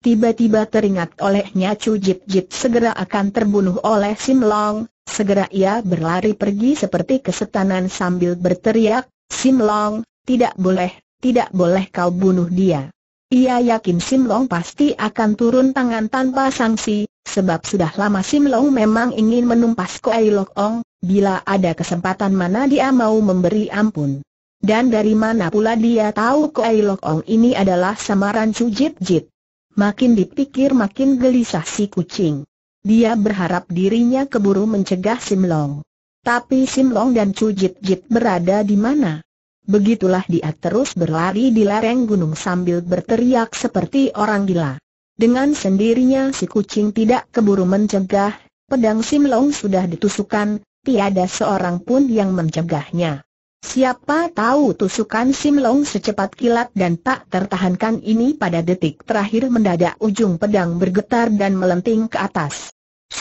Tiba-tiba teringat olehnya Chu Jip Jip segera akan terbunuh oleh Sim Long, segera ia berlari pergi seperti kesetanan sambil berteriak, Sim Long, tidak boleh, tidak boleh kau bunuh dia. Ia yakin Sim Long pasti akan turun tangan tanpa sanksi, sebab sudah lama Sim Long memang ingin menumpas Koi Lok Ong, bila ada kesempatan mana dia mau memberi ampun. Dan dari mana pula dia tahu Koi Lok Ong ini adalah samaran Cujit Jit. Makin dipikir makin gelisah si kucing. Dia berharap dirinya keburu mencegah Sim Long. Tapi Sim Long dan Cujit Jit berada di mana? Begitulah dia terus berlari di lereng gunung sambil berteriak seperti orang gila. Dengan sendirinya si kucing tidak keburu mencegah, pedang Simlong sudah ditusukan, tiada seorang pun yang mencegahnya. Siapa tahu tusukan Simlong secepat kilat dan tak tertahankan ini pada detik terakhir mendadak ujung pedang bergetar dan melenting ke atas.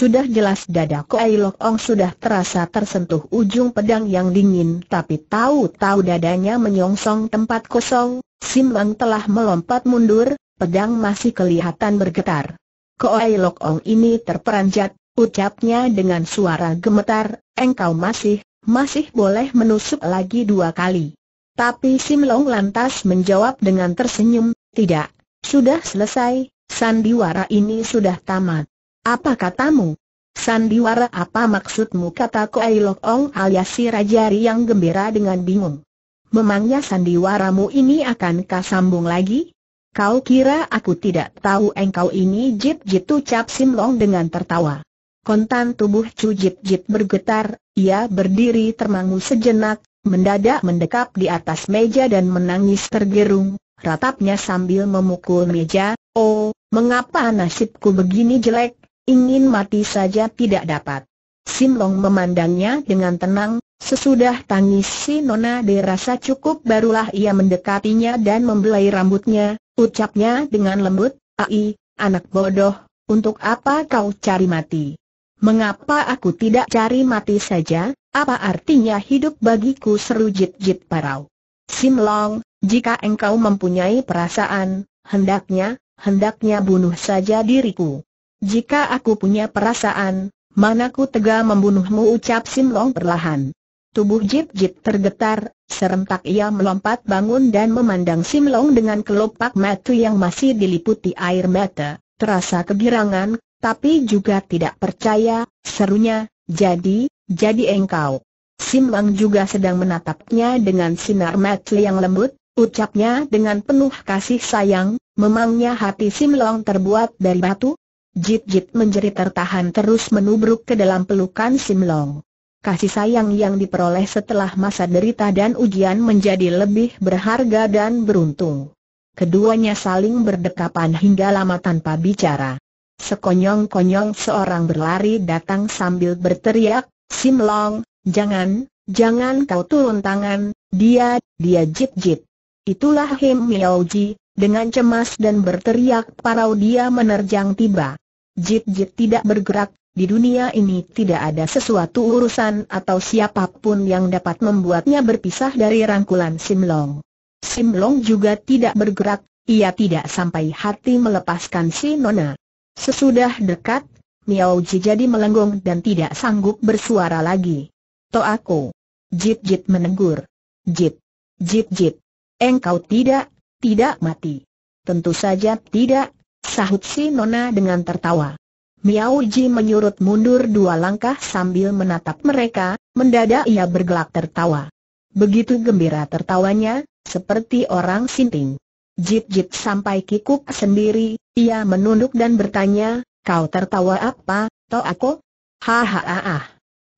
Sudah jelas dada Koai Lok Ong sudah terasa tersentuh ujung pedang yang dingin tapi tahu-tahu dadanya menyongsong tempat kosong, Sim Bang telah melompat mundur, pedang masih kelihatan bergetar. Koai Lok Ong ini terperanjat, ucapnya dengan suara gemetar, engkau masih, masih boleh menusuk lagi dua kali. Tapi Sim Long lantas menjawab dengan tersenyum, tidak, sudah selesai, sandiwara ini sudah tamat. Apa katamu? Sandiwara apa maksudmu kata Koei Lok Ong alias si Raja Ri yang gembira dengan bingung. Memangnya sandiwaramu ini akan kasambung lagi? Kau kira aku tidak tahu engkau ini jip jip ucap Sim Long dengan tertawa. Kontan tubuh Cu Jip Jip bergetar, ia berdiri termangu sejenak, mendadak mendekap di atas meja dan menangis tergerung, ratapnya sambil memukul meja, oh, mengapa nasibku begini jelek, ingin mati saja tidak dapat. Sim Long memandangnya dengan tenang, sesudah tangis si Nona dirasa cukup barulah ia mendekatinya dan membelai rambutnya, ucapnya dengan lembut, Ai, anak bodoh, untuk apa kau cari mati? Mengapa aku tidak cari mati saja, apa artinya hidup bagiku seru jit-jit parau? Sim Long, jika engkau mempunyai perasaan, hendaknya, hendaknya bunuh saja diriku. Jika aku punya perasaan, manaku tega membunuhmu ucap Sim Long perlahan. Tubuh Jip Jip tergetar, serentak ia melompat bangun dan memandang Sim Long dengan kelopak mata yang masih diliputi air mata, terasa kegirangan, tapi juga tidak percaya, serunya, jadi, jadi engkau. Sim Long juga sedang menatapnya dengan sinar mata yang lembut, ucapnya dengan penuh kasih sayang, memangnya hati Sim Long terbuat dari batu? Jit-jit menjerit tertahan terus menubruk ke dalam pelukan Simlong. Kasih sayang yang diperoleh setelah masa derita dan ujian menjadi lebih berharga dan beruntung. Keduanya saling berdekapan hingga lama tanpa bicara. Sekonyong-konyong seorang berlari datang sambil berteriak, Simlong, jangan, jangan kau turun tangan, dia, dia jit-jit. Itulah Him Ji, dengan cemas dan berteriak parau dia menerjang tiba. Jit-jit tidak bergerak, di dunia ini tidak ada sesuatu urusan atau siapapun yang dapat membuatnya berpisah dari rangkulan Simlong. Simlong juga tidak bergerak, ia tidak sampai hati melepaskan si Nona. Sesudah dekat, Miao Ji jadi melenggong dan tidak sanggup bersuara lagi. To aku, Jit Jit menegur. Jit. Jit Jit. Engkau tidak, tidak mati. Tentu saja tidak, Sahut si Nona dengan tertawa. Miao Ji menyurut mundur dua langkah sambil menatap mereka, mendadak ia bergelak tertawa. Begitu gembira tertawanya, seperti orang sinting. Jip-jip sampai kikuk sendiri, ia menunduk dan bertanya, kau tertawa apa, toh aku? Hahaha.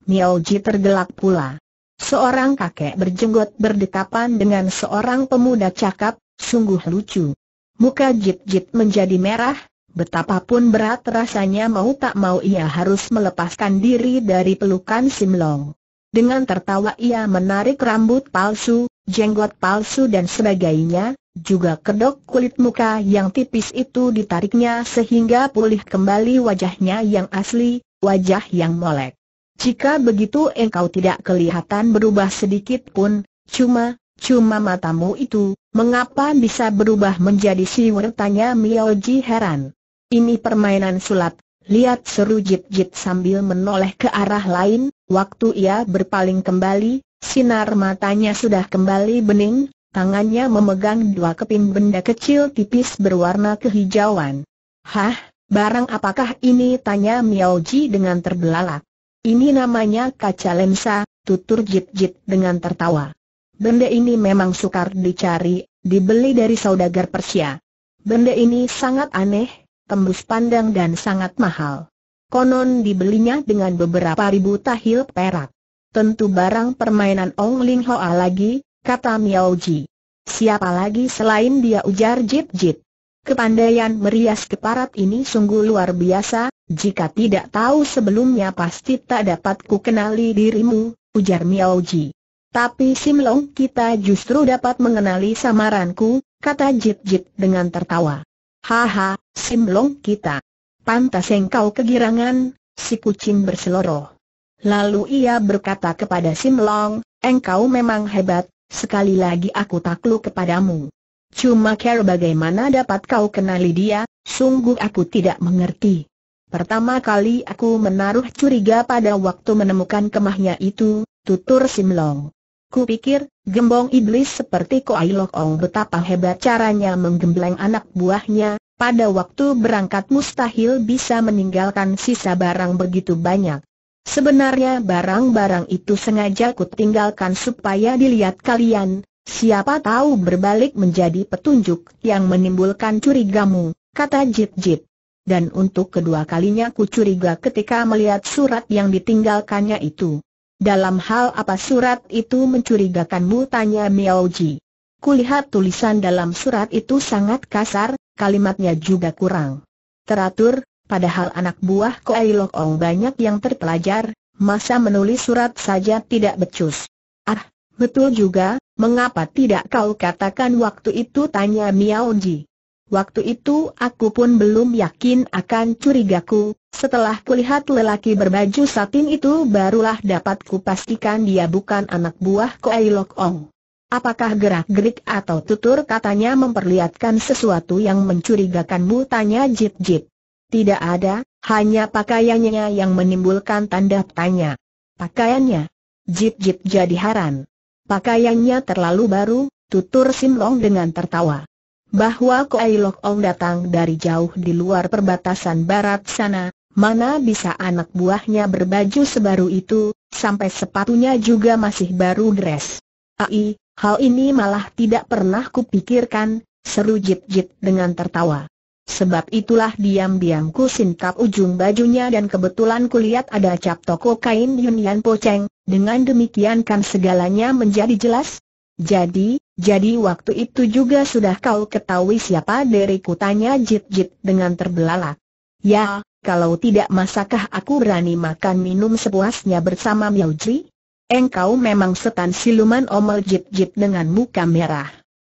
Miao Ji tergelak pula. Seorang kakek berjenggot berdekapan dengan seorang pemuda cakap, sungguh lucu. Muka jip-jip menjadi merah, betapapun berat rasanya mau tak mau ia harus melepaskan diri dari pelukan Simlong. Dengan tertawa ia menarik rambut palsu, jenggot palsu dan sebagainya, juga kedok kulit muka yang tipis itu ditariknya sehingga pulih kembali wajahnya yang asli, wajah yang molek. Jika begitu engkau tidak kelihatan berubah sedikit pun, cuma, cuma matamu itu, Mengapa bisa berubah menjadi siwer? Tanya Mioji heran. Ini permainan sulap, lihat seru jit-jit sambil menoleh ke arah lain, waktu ia berpaling kembali, sinar matanya sudah kembali bening, tangannya memegang dua keping benda kecil tipis berwarna kehijauan. Hah, barang apakah ini? Tanya Mioji dengan terbelalak. Ini namanya kaca lensa, tutur jit-jit dengan tertawa. Benda ini memang sukar dicari, dibeli dari saudagar Persia. Benda ini sangat aneh, tembus pandang dan sangat mahal. Konon dibelinya dengan beberapa ribu tahil perak. Tentu barang permainan Ong Ling Hoa lagi, kata Miao Ji. Siapa lagi selain dia ujar Jip Jip? Kepandaian merias keparat ini sungguh luar biasa, jika tidak tahu sebelumnya pasti tak dapat kukenali dirimu, ujar Miao Ji. Tapi Sim Long kita justru dapat mengenali samaranku, kata Jit Jit dengan tertawa. Haha, Sim Long kita. Pantas engkau kegirangan, si kucing berseloroh. Lalu ia berkata kepada Sim Long, engkau memang hebat, sekali lagi aku takluk kepadamu. Cuma care bagaimana dapat kau kenali dia, sungguh aku tidak mengerti. Pertama kali aku menaruh curiga pada waktu menemukan kemahnya itu, tutur Sim Long. Ku pikir, gembong iblis seperti Ko Lok Ong betapa hebat caranya menggembleng anak buahnya, pada waktu berangkat mustahil bisa meninggalkan sisa barang begitu banyak. Sebenarnya barang-barang itu sengaja ku tinggalkan supaya dilihat kalian, siapa tahu berbalik menjadi petunjuk yang menimbulkan curigamu, kata Jip Jip. Dan untuk kedua kalinya ku curiga ketika melihat surat yang ditinggalkannya itu. Dalam hal apa surat itu mencurigakanmu tanya Miao Kulihat tulisan dalam surat itu sangat kasar, kalimatnya juga kurang teratur, padahal anak buah Koai Lok Ong banyak yang terpelajar, masa menulis surat saja tidak becus. Ah, betul juga, mengapa tidak kau katakan waktu itu tanya Miao Waktu itu aku pun belum yakin akan curigaku, setelah kulihat lelaki berbaju satin itu barulah dapat kupastikan dia bukan anak buah Koei Lok Ong. Apakah gerak-gerik atau tutur katanya memperlihatkan sesuatu yang mencurigakanmu? Tanya jip jip. Tidak ada, hanya pakaiannya yang menimbulkan tanda tanya. Pakaiannya? jip jip jadi heran. Pakaiannya terlalu baru, tutur Sim Long dengan tertawa. Bahwa Koei Lok Ong datang dari jauh di luar perbatasan barat sana, Mana bisa anak buahnya berbaju sebaru itu, sampai sepatunya juga masih baru dress. Ai, hal ini malah tidak pernah kupikirkan, seru Jit-Jit dengan tertawa. Sebab itulah diam-diam ku singkap ujung bajunya dan kebetulan kulihat ada cap toko kain Yunian Poceng, dengan demikian kan segalanya menjadi jelas? Jadi, jadi waktu itu juga sudah kau ketahui siapa Dari kutanya Jit-Jit dengan terbelalak. Ya, kalau tidak masakah aku berani makan minum sepuasnya bersama Miao Ji? Engkau memang setan siluman omel jip-jip dengan muka merah.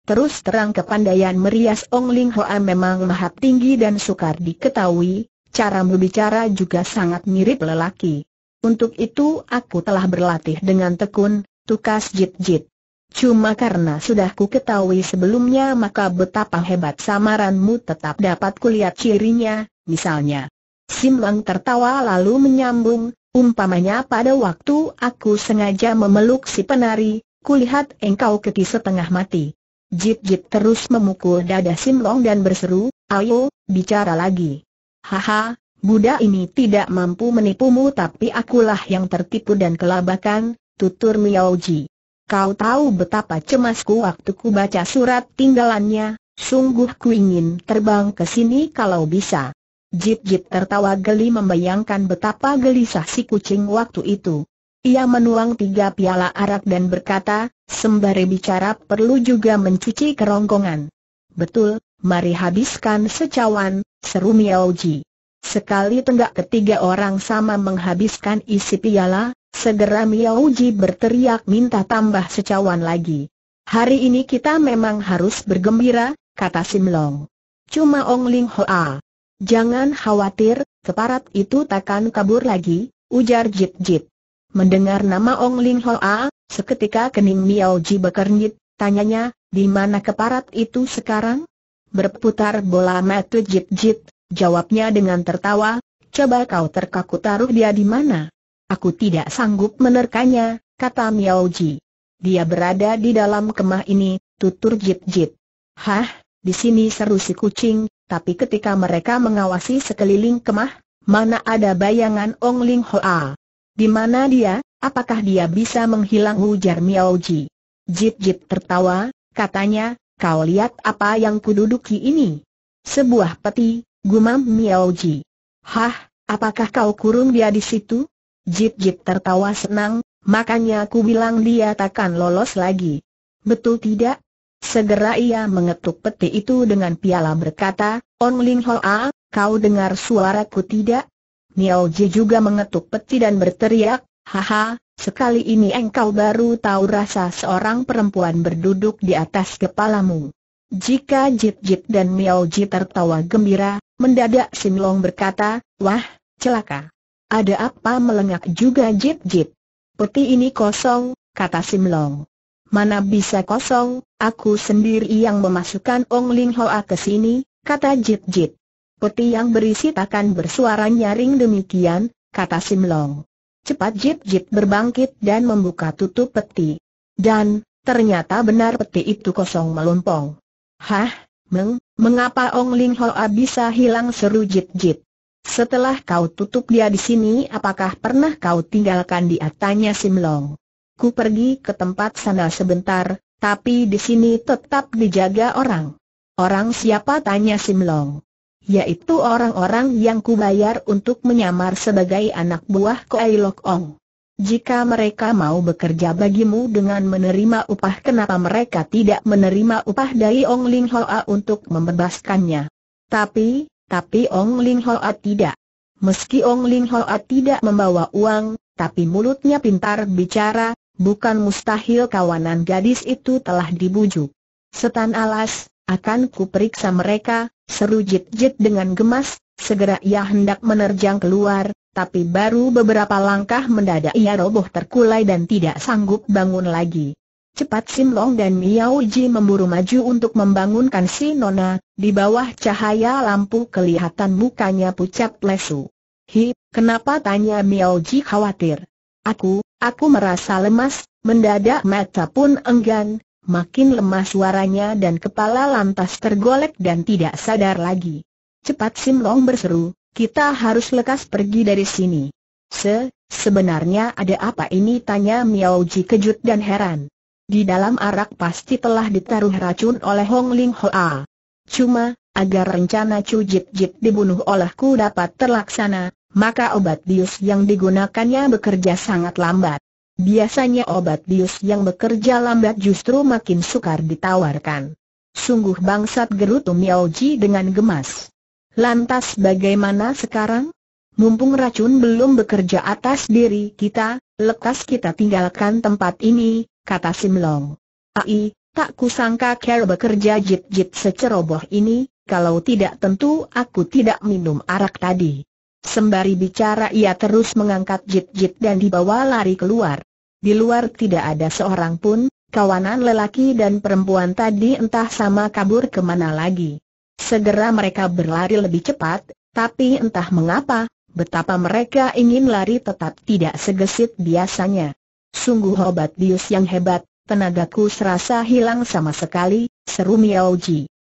Terus terang kepandaian merias Ong Ling Hoa memang mahat tinggi dan sukar diketahui, cara berbicara juga sangat mirip lelaki. Untuk itu aku telah berlatih dengan tekun, tukas jip-jip. Cuma karena sudah ku ketahui sebelumnya maka betapa hebat samaranmu tetap dapat kulihat cirinya, misalnya. Sim Lang tertawa lalu menyambung, umpamanya pada waktu aku sengaja memeluk si penari, kulihat engkau keki setengah mati. Jip-jip terus memukul dada Sim Long dan berseru, ayo, bicara lagi. Haha, Buddha ini tidak mampu menipumu tapi akulah yang tertipu dan kelabakan, tutur Miaoji. Kau tahu betapa cemasku waktu ku baca surat tinggalannya, sungguh ku ingin terbang ke sini kalau bisa. Jip Jip tertawa geli membayangkan betapa gelisah si kucing waktu itu. Ia menuang tiga piala arak dan berkata, sembari bicara perlu juga mencuci kerongkongan. Betul, mari habiskan secawan, seru Miao Ji. Sekali tenggak ketiga orang sama menghabiskan isi piala, segera Miao Ji berteriak minta tambah secawan lagi. Hari ini kita memang harus bergembira, kata Simlong. Cuma Ong Ling Hoa. Jangan khawatir, keparat itu takkan kabur lagi, ujar Jip Jip. Mendengar nama Ong Ling Hoa, seketika kening Miao Ji bekernyit, tanyanya, di mana keparat itu sekarang? Berputar bola mata Jip Jip, jawabnya dengan tertawa, coba kau terkaku taruh dia di mana? Aku tidak sanggup menerkanya, kata Miao Ji. Dia berada di dalam kemah ini, tutur Jip Jip. Hah, di sini seru si kucing, tapi ketika mereka mengawasi sekeliling kemah, mana ada bayangan Ong Ling Hoa. Di mana dia, apakah dia bisa menghilang ujar Miao Ji. Jip Jip tertawa, katanya, kau lihat apa yang kududuki ini? Sebuah peti, gumam Miao Ji. Hah, apakah kau kurung dia di situ? Jip Jip tertawa senang, makanya aku bilang dia takkan lolos lagi. Betul tidak? Segera ia mengetuk peti itu dengan piala berkata, On Ling Hoa, kau dengar suaraku tidak? Niao Ji juga mengetuk peti dan berteriak, Haha, sekali ini engkau baru tahu rasa seorang perempuan berduduk di atas kepalamu. Jika Jip Jip dan Miao Ji tertawa gembira, mendadak Sin Long berkata, Wah, celaka. Ada apa melengak juga Jip Jip? Peti ini kosong, kata Sim Long mana bisa kosong, aku sendiri yang memasukkan Ong Ling Hoa ke sini, kata Jit Jit. Peti yang berisi takkan bersuara nyaring demikian, kata Sim Long. Cepat Jit Jit berbangkit dan membuka tutup peti. Dan, ternyata benar peti itu kosong melompong. Hah, Meng, mengapa Ong Ling Hoa bisa hilang seru Jit Jit? Setelah kau tutup dia di sini apakah pernah kau tinggalkan dia tanya Sim Long ku pergi ke tempat sana sebentar, tapi di sini tetap dijaga orang. Orang siapa tanya Simlong? Yaitu orang-orang yang kubayar untuk menyamar sebagai anak buah Koai Lok Ong. Jika mereka mau bekerja bagimu dengan menerima upah kenapa mereka tidak menerima upah dari Ong Ling Hoa untuk membebaskannya? Tapi, tapi Ong Ling Hoa tidak. Meski Ong Ling Hoa tidak membawa uang, tapi mulutnya pintar bicara, bukan mustahil kawanan gadis itu telah dibujuk. Setan alas, akan kuperiksa mereka, seru Jit-Jit dengan gemas, segera ia hendak menerjang keluar, tapi baru beberapa langkah mendadak ia roboh terkulai dan tidak sanggup bangun lagi. Cepat Sim Long dan Miao Ji memburu maju untuk membangunkan si Nona, di bawah cahaya lampu kelihatan mukanya pucat lesu. Hi, kenapa tanya Miao Ji khawatir? Aku, Aku merasa lemas, mendadak mata pun enggan, makin lemas suaranya dan kepala lantas tergolek dan tidak sadar lagi. Cepat Sim Long berseru, kita harus lekas pergi dari sini. Se, sebenarnya ada apa ini tanya Miao Ji kejut dan heran. Di dalam arak pasti telah ditaruh racun oleh Hong Ling Hoa. Cuma, agar rencana Chu Jip Jip dibunuh olehku dapat terlaksana, maka obat bius yang digunakannya bekerja sangat lambat. Biasanya obat bius yang bekerja lambat justru makin sukar ditawarkan. Sungguh bangsat gerutu Miaoji dengan gemas. Lantas bagaimana sekarang? Mumpung racun belum bekerja atas diri kita, lekas kita tinggalkan tempat ini, kata Simlong. Ai, tak kusangka Care bekerja jit-jit seceroboh ini, kalau tidak tentu aku tidak minum arak tadi. Sembari bicara ia terus mengangkat jit-jit dan dibawa lari keluar. Di luar tidak ada seorang pun, kawanan lelaki dan perempuan tadi entah sama kabur kemana lagi. Segera mereka berlari lebih cepat, tapi entah mengapa, betapa mereka ingin lari tetap tidak segesit biasanya. Sungguh obat bius yang hebat, tenagaku serasa hilang sama sekali, seru Miao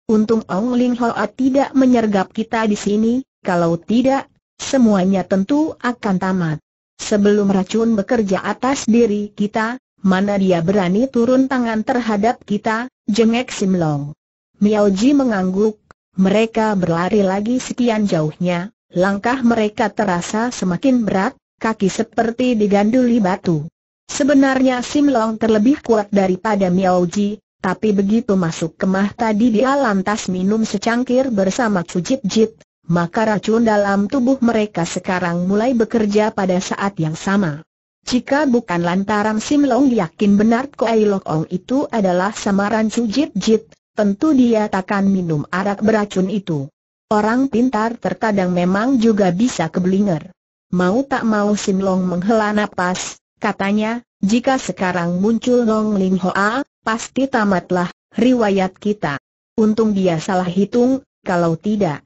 Untung Ong Ling Hoa tidak menyergap kita di sini, kalau tidak, semuanya tentu akan tamat. Sebelum racun bekerja atas diri kita, mana dia berani turun tangan terhadap kita, jengek Simlong. Ji mengangguk, mereka berlari lagi sekian jauhnya, langkah mereka terasa semakin berat, kaki seperti diganduli batu. Sebenarnya Simlong terlebih kuat daripada Miao Ji, tapi begitu masuk kemah tadi dia lantas minum secangkir bersama Cujit Jit, maka racun dalam tubuh mereka sekarang mulai bekerja pada saat yang sama. Jika bukan lantaran Sim Long yakin benar Koai Lok Ong itu adalah samaran sujit jit, tentu dia takkan minum arak beracun itu. Orang pintar terkadang memang juga bisa keblinger. Mau tak mau Sim Long menghela napas, katanya, jika sekarang muncul Long Ling Hoa, pasti tamatlah riwayat kita. Untung dia salah hitung, kalau tidak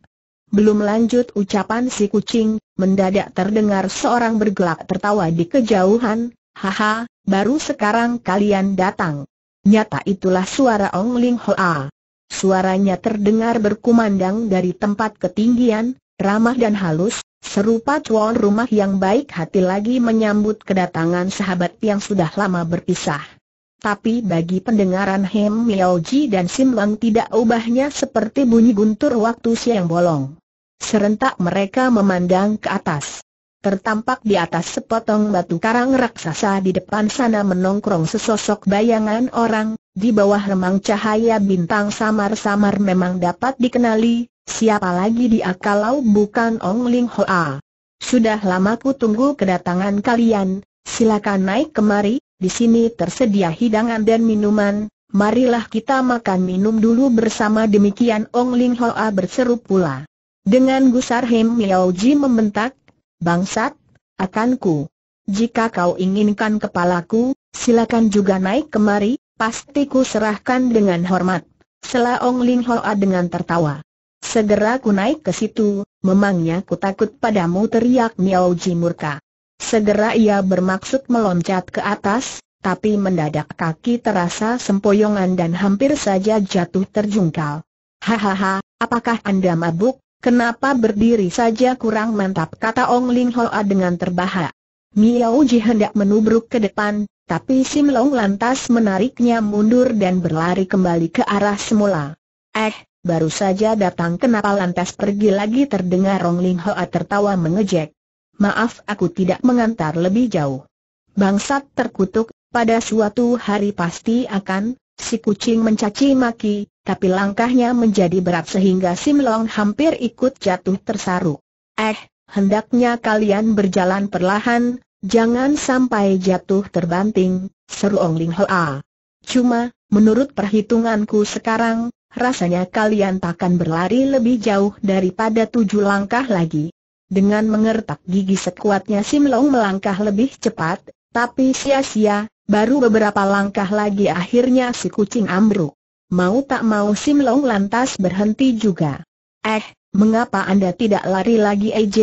belum lanjut ucapan si kucing, mendadak terdengar seorang bergelak tertawa di kejauhan, haha, baru sekarang kalian datang. Nyata itulah suara Ong Ling Hoa. Suaranya terdengar berkumandang dari tempat ketinggian, ramah dan halus, serupa tuan rumah yang baik hati lagi menyambut kedatangan sahabat yang sudah lama berpisah. Tapi bagi pendengaran Hem Miao Ji dan Sim Lang tidak ubahnya seperti bunyi guntur waktu siang bolong. Serentak mereka memandang ke atas. Tertampak di atas sepotong batu karang raksasa di depan sana menongkrong sesosok bayangan orang, di bawah remang cahaya bintang samar-samar memang dapat dikenali, siapa lagi di akalau bukan Ong Ling Hoa. Sudah lama ku tunggu kedatangan kalian, silakan naik kemari, di sini tersedia hidangan dan minuman, marilah kita makan minum dulu bersama demikian Ong Ling Hoa berseru pula. Dengan gusar Hem Miaoji membentak, Bangsat, akanku. Jika kau inginkan kepalaku, silakan juga naik kemari, pasti ku serahkan dengan hormat. Selaong Ling Hoa dengan tertawa. Segera ku naik ke situ, memangnya ku takut padamu teriak Miaoji murka. Segera ia bermaksud meloncat ke atas, tapi mendadak kaki terasa sempoyongan dan hampir saja jatuh terjungkal. Hahaha, apakah Anda mabuk? Kenapa berdiri saja kurang mantap kata Ong Ling Hoa dengan terbahak. Miao Ji hendak menubruk ke depan, tapi Sim Long lantas menariknya mundur dan berlari kembali ke arah semula. Eh, baru saja datang kenapa lantas pergi lagi terdengar Ong Ling Hoa tertawa mengejek. Maaf aku tidak mengantar lebih jauh. Bangsat terkutuk, pada suatu hari pasti akan si kucing mencaci maki, tapi langkahnya menjadi berat sehingga Sim Long hampir ikut jatuh tersarung. Eh, hendaknya kalian berjalan perlahan, jangan sampai jatuh terbanting, seru Ong Ling Hoa. Cuma, menurut perhitunganku sekarang, rasanya kalian takkan berlari lebih jauh daripada tujuh langkah lagi. Dengan mengertak gigi sekuatnya Sim Long melangkah lebih cepat, tapi sia-sia, Baru beberapa langkah lagi akhirnya si kucing ambruk. Mau tak mau Sim Long lantas berhenti juga. Eh, mengapa Anda tidak lari lagi EJ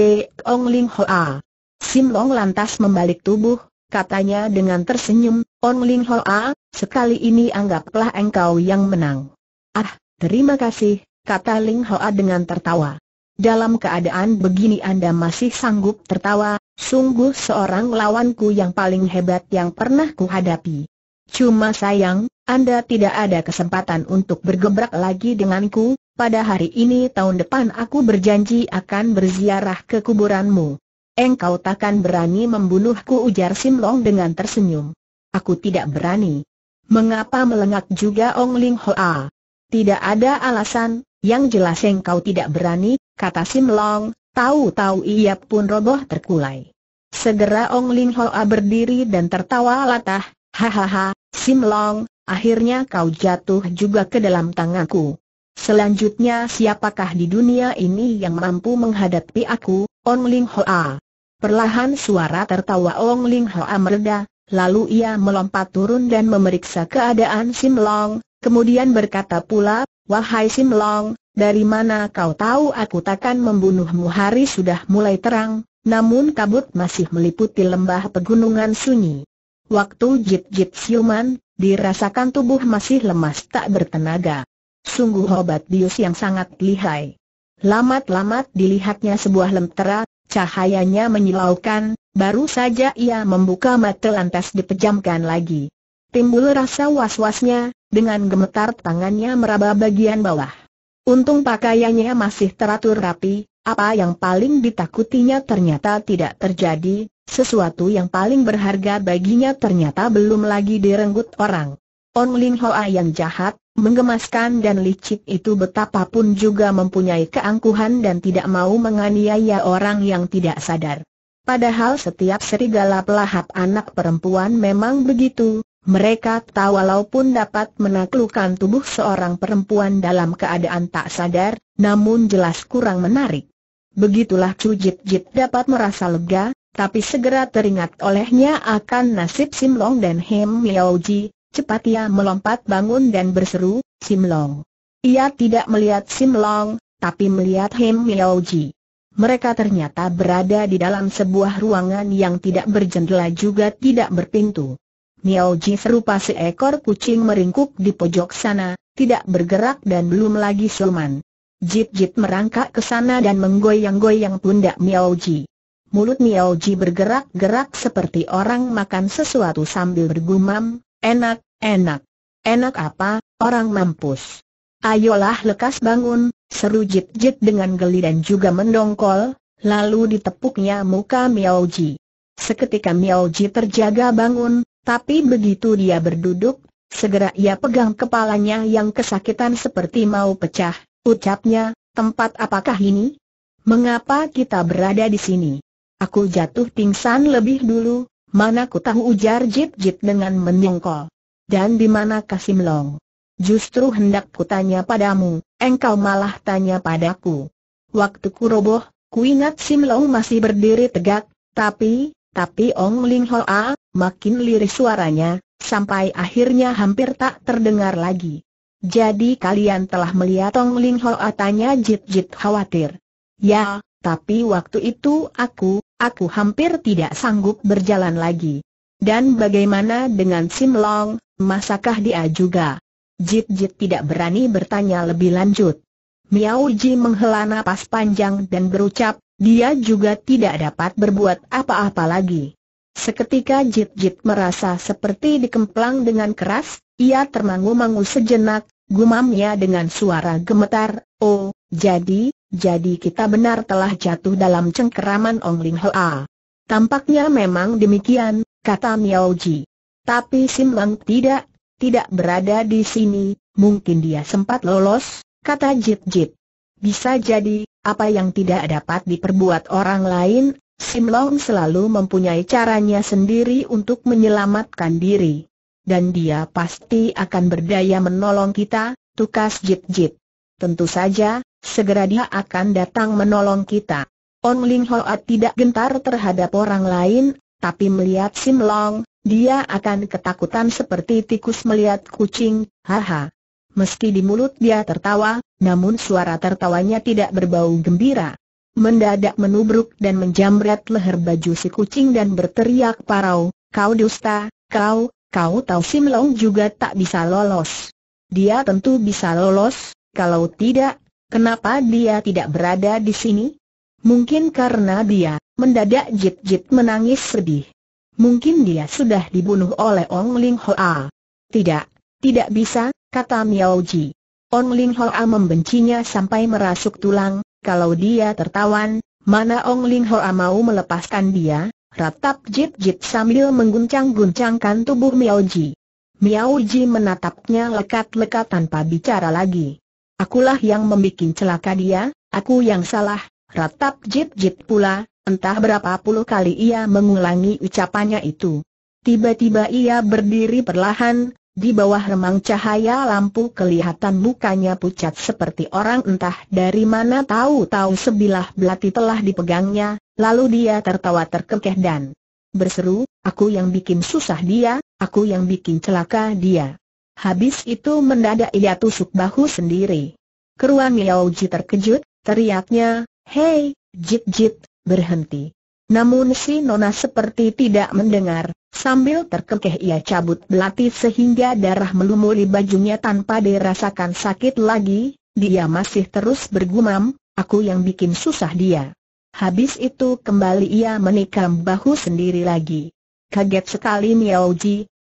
Ong Ling Hoa? Sim Long lantas membalik tubuh, katanya dengan tersenyum, Ong Ling Hoa, sekali ini anggaplah engkau yang menang. Ah, terima kasih, kata Ling Hoa dengan tertawa. Dalam keadaan begini Anda masih sanggup tertawa, sungguh seorang lawanku yang paling hebat yang pernah kuhadapi. Cuma sayang, Anda tidak ada kesempatan untuk bergebrak lagi denganku, pada hari ini tahun depan aku berjanji akan berziarah ke kuburanmu. Engkau takkan berani membunuhku ujar Sim Long dengan tersenyum. Aku tidak berani. Mengapa melengak juga Ong Ling Hoa? Tidak ada alasan, yang jelas engkau tidak berani, kata Sim Long, tahu-tahu ia pun roboh terkulai. Segera Ong Ling Hoa berdiri dan tertawa latah, hahaha, Sim Long, akhirnya kau jatuh juga ke dalam tanganku. Selanjutnya siapakah di dunia ini yang mampu menghadapi aku, Ong Ling Hoa? Perlahan suara tertawa Ong Ling Hoa mereda, lalu ia melompat turun dan memeriksa keadaan Sim Long, kemudian berkata pula, Wahai Sim Long, dari mana kau tahu aku takkan membunuhmu hari sudah mulai terang, namun kabut masih meliputi lembah pegunungan sunyi. Waktu jit-jit siuman, dirasakan tubuh masih lemas tak bertenaga. Sungguh obat dius yang sangat lihai. Lamat-lamat dilihatnya sebuah lentera, cahayanya menyilaukan, baru saja ia membuka mata lantas dipejamkan lagi. Timbul rasa was-wasnya, dengan gemetar tangannya meraba bagian bawah. Untung pakaiannya masih teratur rapi, apa yang paling ditakutinya ternyata tidak terjadi, sesuatu yang paling berharga baginya ternyata belum lagi direnggut orang. On Ling Hoa yang jahat, menggemaskan dan licik itu betapapun juga mempunyai keangkuhan dan tidak mau menganiaya orang yang tidak sadar. Padahal setiap serigala pelahap anak perempuan memang begitu, mereka tahu walaupun dapat menaklukkan tubuh seorang perempuan dalam keadaan tak sadar, namun jelas kurang menarik. Begitulah Chu Jit Jit dapat merasa lega, tapi segera teringat olehnya akan nasib Sim Long dan Hem Ji, cepat ia melompat bangun dan berseru, Sim Long. Ia tidak melihat Sim Long, tapi melihat Hem Ji. Mereka ternyata berada di dalam sebuah ruangan yang tidak berjendela juga tidak berpintu. Miao Ji serupa seekor kucing meringkuk di pojok sana, tidak bergerak dan belum lagi siluman. Jit-jit merangkak ke sana dan menggoyang-goyang pundak Miao Ji. Mulut Miao Ji bergerak-gerak seperti orang makan sesuatu sambil bergumam, enak, enak. Enak apa, orang mampus. Ayolah lekas bangun, seru Jit-jit dengan geli dan juga mendongkol, lalu ditepuknya muka Miao Ji. Seketika Miao Ji terjaga bangun, tapi begitu dia berduduk, segera ia pegang kepalanya yang kesakitan seperti mau pecah, ucapnya, tempat apakah ini? Mengapa kita berada di sini? Aku jatuh pingsan lebih dulu, mana ku tahu ujar Jip Jip dengan menyongkol. Dan di mana Kasim Long? Justru hendak kutanya padamu, engkau malah tanya padaku. Waktu ku roboh, ku ingat Sim Long masih berdiri tegak, tapi, tapi Ong Ling Hoa, makin lirih suaranya, sampai akhirnya hampir tak terdengar lagi. Jadi kalian telah melihat Tong Ling Ho atanya Jit Jit khawatir. Ya, tapi waktu itu aku, aku hampir tidak sanggup berjalan lagi. Dan bagaimana dengan Sim Long, masakah dia juga? Jit Jit tidak berani bertanya lebih lanjut. Miao Ji menghela napas panjang dan berucap, dia juga tidak dapat berbuat apa-apa lagi. Seketika Jit Jit merasa seperti dikemplang dengan keras, ia termangu-mangu sejenak, gumamnya dengan suara gemetar, oh, jadi, jadi kita benar telah jatuh dalam cengkeraman Ong Ling Hoa. Tampaknya memang demikian, kata Miao Ji. Tapi Sim Lang tidak, tidak berada di sini, mungkin dia sempat lolos, kata Jit Jit. Bisa jadi, apa yang tidak dapat diperbuat orang lain Sim Long selalu mempunyai caranya sendiri untuk menyelamatkan diri. Dan dia pasti akan berdaya menolong kita, tukas Jit Jit. Tentu saja, segera dia akan datang menolong kita. Ong Ling Hoat tidak gentar terhadap orang lain, tapi melihat Sim Long, dia akan ketakutan seperti tikus melihat kucing, haha. Meski di mulut dia tertawa, namun suara tertawanya tidak berbau gembira mendadak menubruk dan menjamret leher baju si kucing dan berteriak parau, kau dusta, kau, kau tahu Sim Long juga tak bisa lolos. Dia tentu bisa lolos, kalau tidak, kenapa dia tidak berada di sini? Mungkin karena dia, mendadak Jit-Jit menangis sedih. Mungkin dia sudah dibunuh oleh Ong Ling Hoa. Tidak, tidak bisa, kata Miao Ji. Ong Ling Hoa membencinya sampai merasuk tulang, kalau dia tertawan, mana Ong Ling Hoa mau melepaskan dia, ratap jip jip sambil mengguncang-guncangkan tubuh Miao Ji. Miao Ji menatapnya lekat-lekat tanpa bicara lagi. Akulah yang membuat celaka dia, aku yang salah, ratap jip jip pula, entah berapa puluh kali ia mengulangi ucapannya itu. Tiba-tiba ia berdiri perlahan, di bawah remang cahaya lampu kelihatan mukanya pucat seperti orang entah dari mana tahu-tahu sebilah belati telah dipegangnya, lalu dia tertawa terkekeh dan berseru, aku yang bikin susah dia, aku yang bikin celaka dia. Habis itu mendadak ia tusuk bahu sendiri. Keruan Miao Ji terkejut, teriaknya, hei, jit jit, berhenti. Namun si Nona seperti tidak mendengar, sambil terkekeh ia cabut belati sehingga darah melumuri bajunya tanpa dirasakan sakit lagi, dia masih terus bergumam, aku yang bikin susah dia. Habis itu kembali ia menikam bahu sendiri lagi. Kaget sekali Miao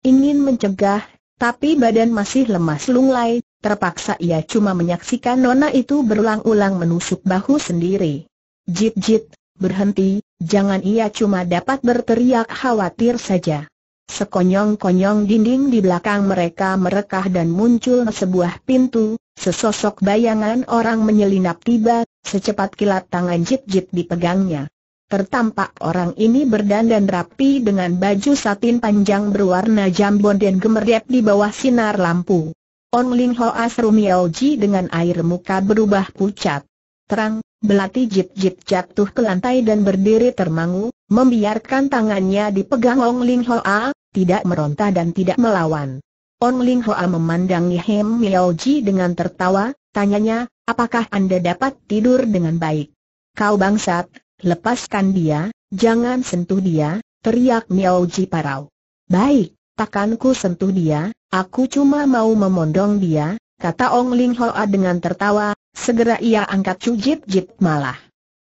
ingin mencegah, tapi badan masih lemas lunglai, terpaksa ia cuma menyaksikan Nona itu berulang-ulang menusuk bahu sendiri. Jit-jit, Berhenti, jangan ia cuma dapat berteriak khawatir saja. Sekonyong-konyong dinding di belakang mereka merekah dan muncul sebuah pintu, sesosok bayangan orang menyelinap tiba, secepat kilat tangan jit-jit dipegangnya. Tertampak orang ini berdandan rapi dengan baju satin panjang berwarna jambon dan gemerlap di bawah sinar lampu. Ong Ling Hoa Miao Ji dengan air muka berubah pucat. Terang, Belati jip-jip jatuh ke lantai dan berdiri termangu, membiarkan tangannya dipegang Ong Ling Hoa, tidak meronta dan tidak melawan. Ong Ling Hoa memandangi Hem Miao Ji dengan tertawa, tanyanya, apakah Anda dapat tidur dengan baik? Kau bangsat, lepaskan dia, jangan sentuh dia, teriak Miao Ji parau. Baik, takkan ku sentuh dia, aku cuma mau memondong dia, kata Ong Ling Hoa dengan tertawa, Segera ia angkat cujit jit malah.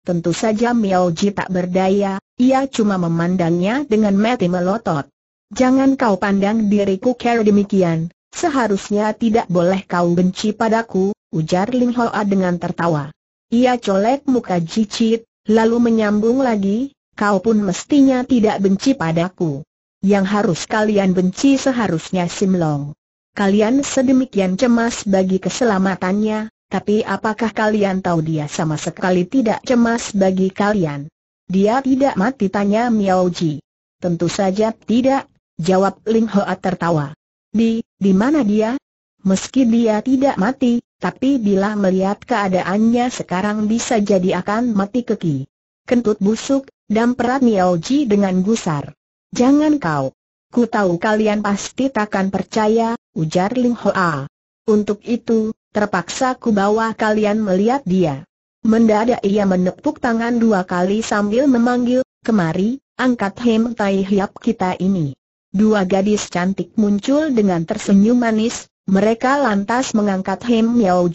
Tentu saja Miao Ji tak berdaya, ia cuma memandangnya dengan mati melotot. Jangan kau pandang diriku kera demikian, seharusnya tidak boleh kau benci padaku, ujar Ling Hoa dengan tertawa. Ia colek muka jicit, lalu menyambung lagi, kau pun mestinya tidak benci padaku. Yang harus kalian benci seharusnya Simlong. Kalian sedemikian cemas bagi keselamatannya, tapi apakah kalian tahu dia sama sekali tidak cemas bagi kalian? Dia tidak mati tanya Miao Ji. Tentu saja tidak, jawab Ling Hoa tertawa. Di, di mana dia? Meski dia tidak mati, tapi bila melihat keadaannya sekarang bisa jadi akan mati keki. Kentut busuk, damperat Miao Ji dengan gusar. Jangan kau. Ku tahu kalian pasti takkan percaya, ujar Ling Hoa. Untuk itu, terpaksa ku bawa kalian melihat dia. Mendadak ia menepuk tangan dua kali sambil memanggil, kemari, angkat Hem Tai Hiap kita ini. Dua gadis cantik muncul dengan tersenyum manis, mereka lantas mengangkat Hem Miao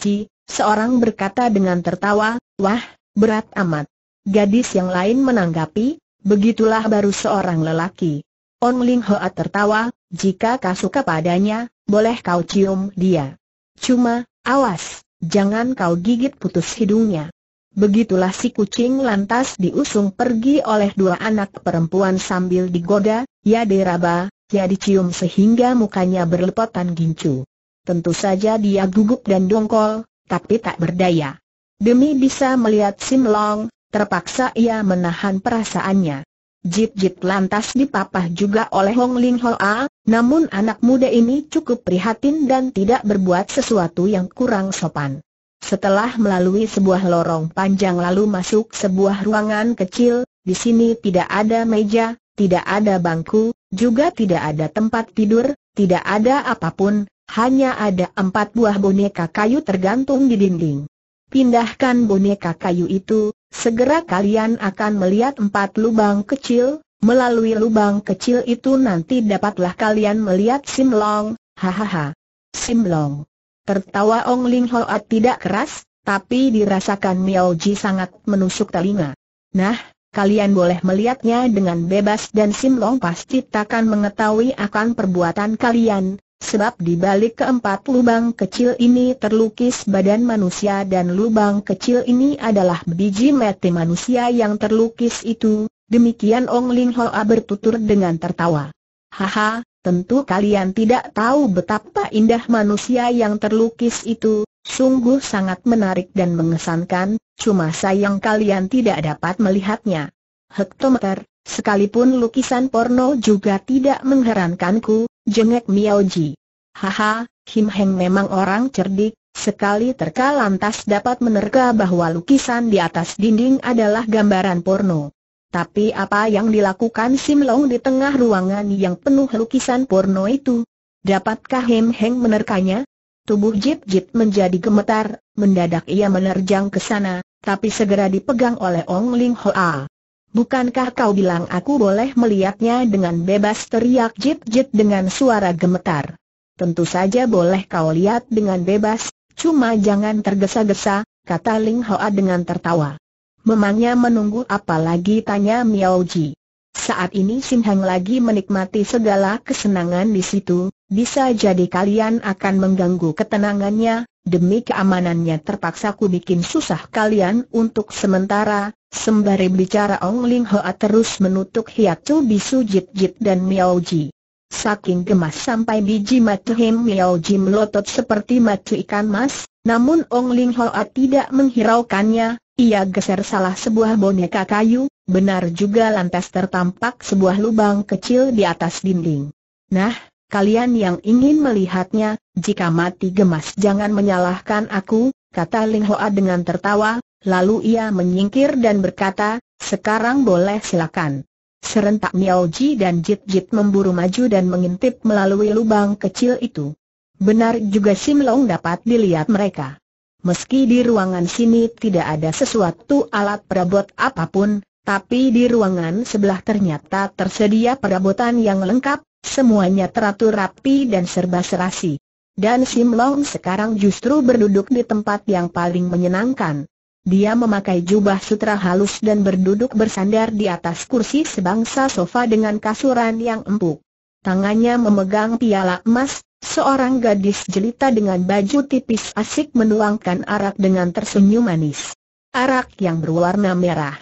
seorang berkata dengan tertawa, wah, berat amat. Gadis yang lain menanggapi, begitulah baru seorang lelaki. On Ling Hoa tertawa, jika kau suka padanya, boleh kau cium dia. Cuma, Awas, jangan kau gigit putus hidungnya. Begitulah si kucing lantas diusung pergi oleh dua anak perempuan sambil digoda, ya diraba, ya dicium sehingga mukanya berlepotan gincu. Tentu saja dia gugup dan dongkol, tapi tak berdaya. Demi bisa melihat Simlong, terpaksa ia menahan perasaannya. Jit-jit lantas dipapah juga oleh Hong Ling Hoa, namun anak muda ini cukup prihatin dan tidak berbuat sesuatu yang kurang sopan. Setelah melalui sebuah lorong panjang lalu masuk sebuah ruangan kecil, di sini tidak ada meja, tidak ada bangku, juga tidak ada tempat tidur, tidak ada apapun, hanya ada empat buah boneka kayu tergantung di dinding. Pindahkan boneka kayu itu, Segera kalian akan melihat empat lubang kecil, melalui lubang kecil itu nanti dapatlah kalian melihat Simlong, hahaha. Simlong. Tertawa Ong Ling Hoat tidak keras, tapi dirasakan Miao Ji sangat menusuk telinga. Nah, kalian boleh melihatnya dengan bebas dan Simlong pasti takkan mengetahui akan perbuatan kalian, Sebab di balik keempat lubang kecil ini terlukis badan manusia dan lubang kecil ini adalah biji mati manusia yang terlukis itu, demikian Ong Ling Hoa bertutur dengan tertawa. Haha, tentu kalian tidak tahu betapa indah manusia yang terlukis itu, sungguh sangat menarik dan mengesankan, cuma sayang kalian tidak dapat melihatnya. Hektometer, sekalipun lukisan porno juga tidak mengherankanku, Jengek Miao Ji. Haha, Kim Heng memang orang cerdik, sekali terka lantas dapat menerka bahwa lukisan di atas dinding adalah gambaran porno. Tapi apa yang dilakukan Sim Long di tengah ruangan yang penuh lukisan porno itu? Dapatkah Kim Heng menerkanya? Tubuh Jip Jip menjadi gemetar, mendadak ia menerjang ke sana, tapi segera dipegang oleh Ong Ling Hoa. Bukankah kau bilang aku boleh melihatnya dengan bebas teriak jit-jit dengan suara gemetar? Tentu saja boleh kau lihat dengan bebas, cuma jangan tergesa-gesa, kata Ling Hoa dengan tertawa. Memangnya menunggu apa lagi tanya Miao Ji. Saat ini Sim Hang lagi menikmati segala kesenangan di situ, bisa jadi kalian akan mengganggu ketenangannya, demi keamanannya terpaksa ku bikin susah kalian untuk sementara, sembari bicara Ong Ling Hoa terus menutup Hiatsu Bisu Jit Jit dan Miao Ji. Saking gemas sampai biji matu Hem Miao Ji melotot seperti matu ikan mas, namun Ong Ling Hoa tidak menghiraukannya, ia geser salah sebuah boneka kayu, benar juga lantas tertampak sebuah lubang kecil di atas dinding. Nah, kalian yang ingin melihatnya, jika mati gemas jangan menyalahkan aku, kata Ling Hoa dengan tertawa, lalu ia menyingkir dan berkata, sekarang boleh silakan. Serentak Miao Ji dan Jit Jit memburu maju dan mengintip melalui lubang kecil itu. Benar juga Sim Long dapat dilihat mereka. Meski di ruangan sini tidak ada sesuatu alat perabot apapun, tapi di ruangan sebelah ternyata tersedia perabotan yang lengkap, Semuanya teratur rapi dan serba serasi. Dan Sim Long sekarang justru berduduk di tempat yang paling menyenangkan. Dia memakai jubah sutra halus dan berduduk bersandar di atas kursi sebangsa sofa dengan kasuran yang empuk. Tangannya memegang piala emas, seorang gadis jelita dengan baju tipis asik menuangkan arak dengan tersenyum manis. Arak yang berwarna merah.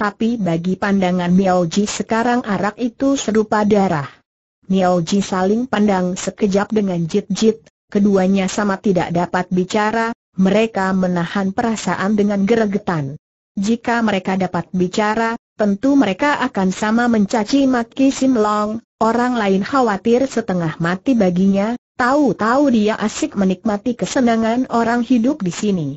Tapi bagi pandangan Miao Ji sekarang arak itu serupa darah. Niao Ji saling pandang sekejap dengan jit-jit, keduanya sama tidak dapat bicara, mereka menahan perasaan dengan geregetan. Jika mereka dapat bicara, tentu mereka akan sama mencaci maki Sim Long, orang lain khawatir setengah mati baginya, tahu-tahu dia asik menikmati kesenangan orang hidup di sini.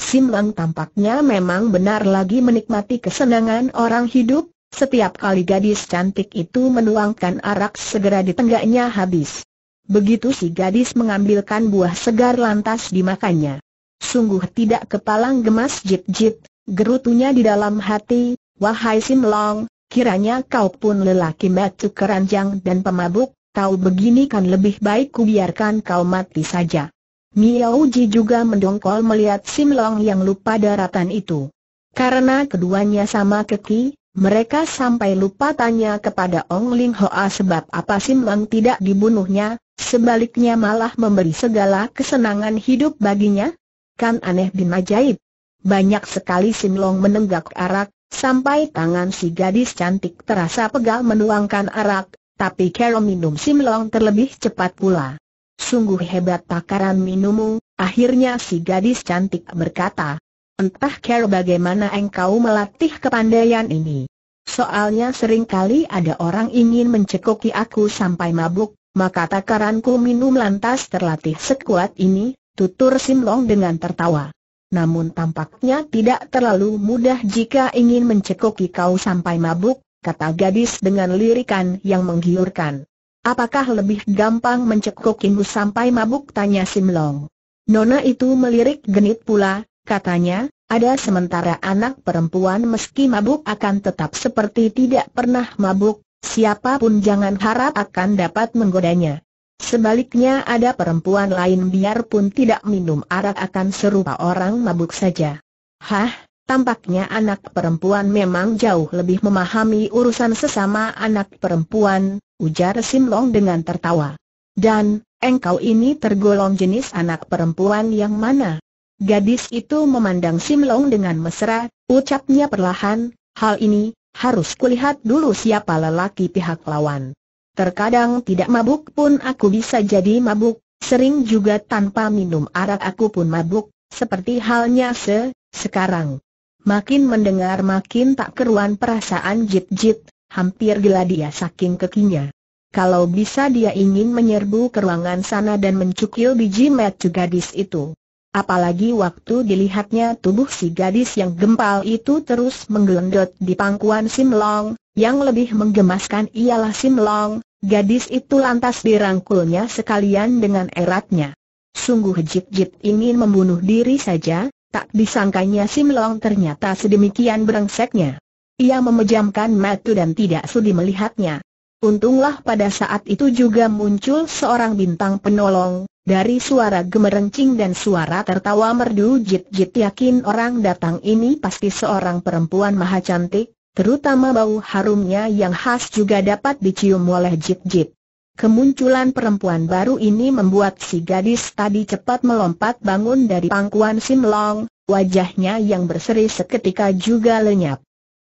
Sim Long tampaknya memang benar lagi menikmati kesenangan orang hidup, setiap kali gadis cantik itu menuangkan arak segera ditenggaknya habis. Begitu si gadis mengambilkan buah segar lantas dimakannya. Sungguh tidak kepalang gemas jip-jip, gerutunya di dalam hati, wahai Sim Long, kiranya kau pun lelaki matu keranjang dan pemabuk, kau begini kan lebih baik ku biarkan kau mati saja. Miao juga mendongkol melihat Sim Long yang lupa daratan itu. Karena keduanya sama keki, mereka sampai lupa tanya kepada Ong Ling Hoa sebab apa Sim Lang tidak dibunuhnya, sebaliknya malah memberi segala kesenangan hidup baginya. Kan aneh bin ajaib. Banyak sekali Sim Long menenggak arak, sampai tangan si gadis cantik terasa pegal menuangkan arak, tapi Carol minum Sim Long terlebih cepat pula. Sungguh hebat takaran minummu, akhirnya si gadis cantik berkata. Entah care bagaimana engkau melatih kepandaian ini. Soalnya seringkali ada orang ingin mencekoki aku sampai mabuk, maka takaranku minum lantas terlatih sekuat ini, tutur Simlong dengan tertawa. Namun tampaknya tidak terlalu mudah jika ingin mencekoki kau sampai mabuk, kata gadis dengan lirikan yang menggiurkan. Apakah lebih gampang mencekokimu sampai mabuk? Tanya Simlong. Nona itu melirik genit pula, katanya, ada sementara anak perempuan meski mabuk akan tetap seperti tidak pernah mabuk, siapapun jangan harap akan dapat menggodanya. Sebaliknya ada perempuan lain biarpun tidak minum arak akan serupa orang mabuk saja. Hah, tampaknya anak perempuan memang jauh lebih memahami urusan sesama anak perempuan, ujar Simlong dengan tertawa. Dan, engkau ini tergolong jenis anak perempuan yang mana? Gadis itu memandang Sim Long dengan mesra, ucapnya perlahan, hal ini, harus kulihat dulu siapa lelaki pihak lawan. Terkadang tidak mabuk pun aku bisa jadi mabuk, sering juga tanpa minum arak aku pun mabuk, seperti halnya se, sekarang. Makin mendengar makin tak keruan perasaan jit-jit, hampir gila dia saking kekinya. Kalau bisa dia ingin menyerbu ke ruangan sana dan mencukil biji metu gadis itu. Apalagi waktu dilihatnya tubuh si gadis yang gempal itu terus menggelendot di pangkuan Sim Long, yang lebih menggemaskan ialah Sim Long, gadis itu lantas dirangkulnya sekalian dengan eratnya. Sungguh Jip-Jip ingin membunuh diri saja, tak disangkanya Sim Long ternyata sedemikian berengseknya. Ia memejamkan mata dan tidak sudi melihatnya. Untunglah pada saat itu juga muncul seorang bintang penolong, dari suara gemerencing dan suara tertawa merdu jit-jit yakin orang datang ini pasti seorang perempuan maha cantik, terutama bau harumnya yang khas juga dapat dicium oleh jit-jit. Kemunculan perempuan baru ini membuat si gadis tadi cepat melompat bangun dari pangkuan Simlong, wajahnya yang berseri seketika juga lenyap.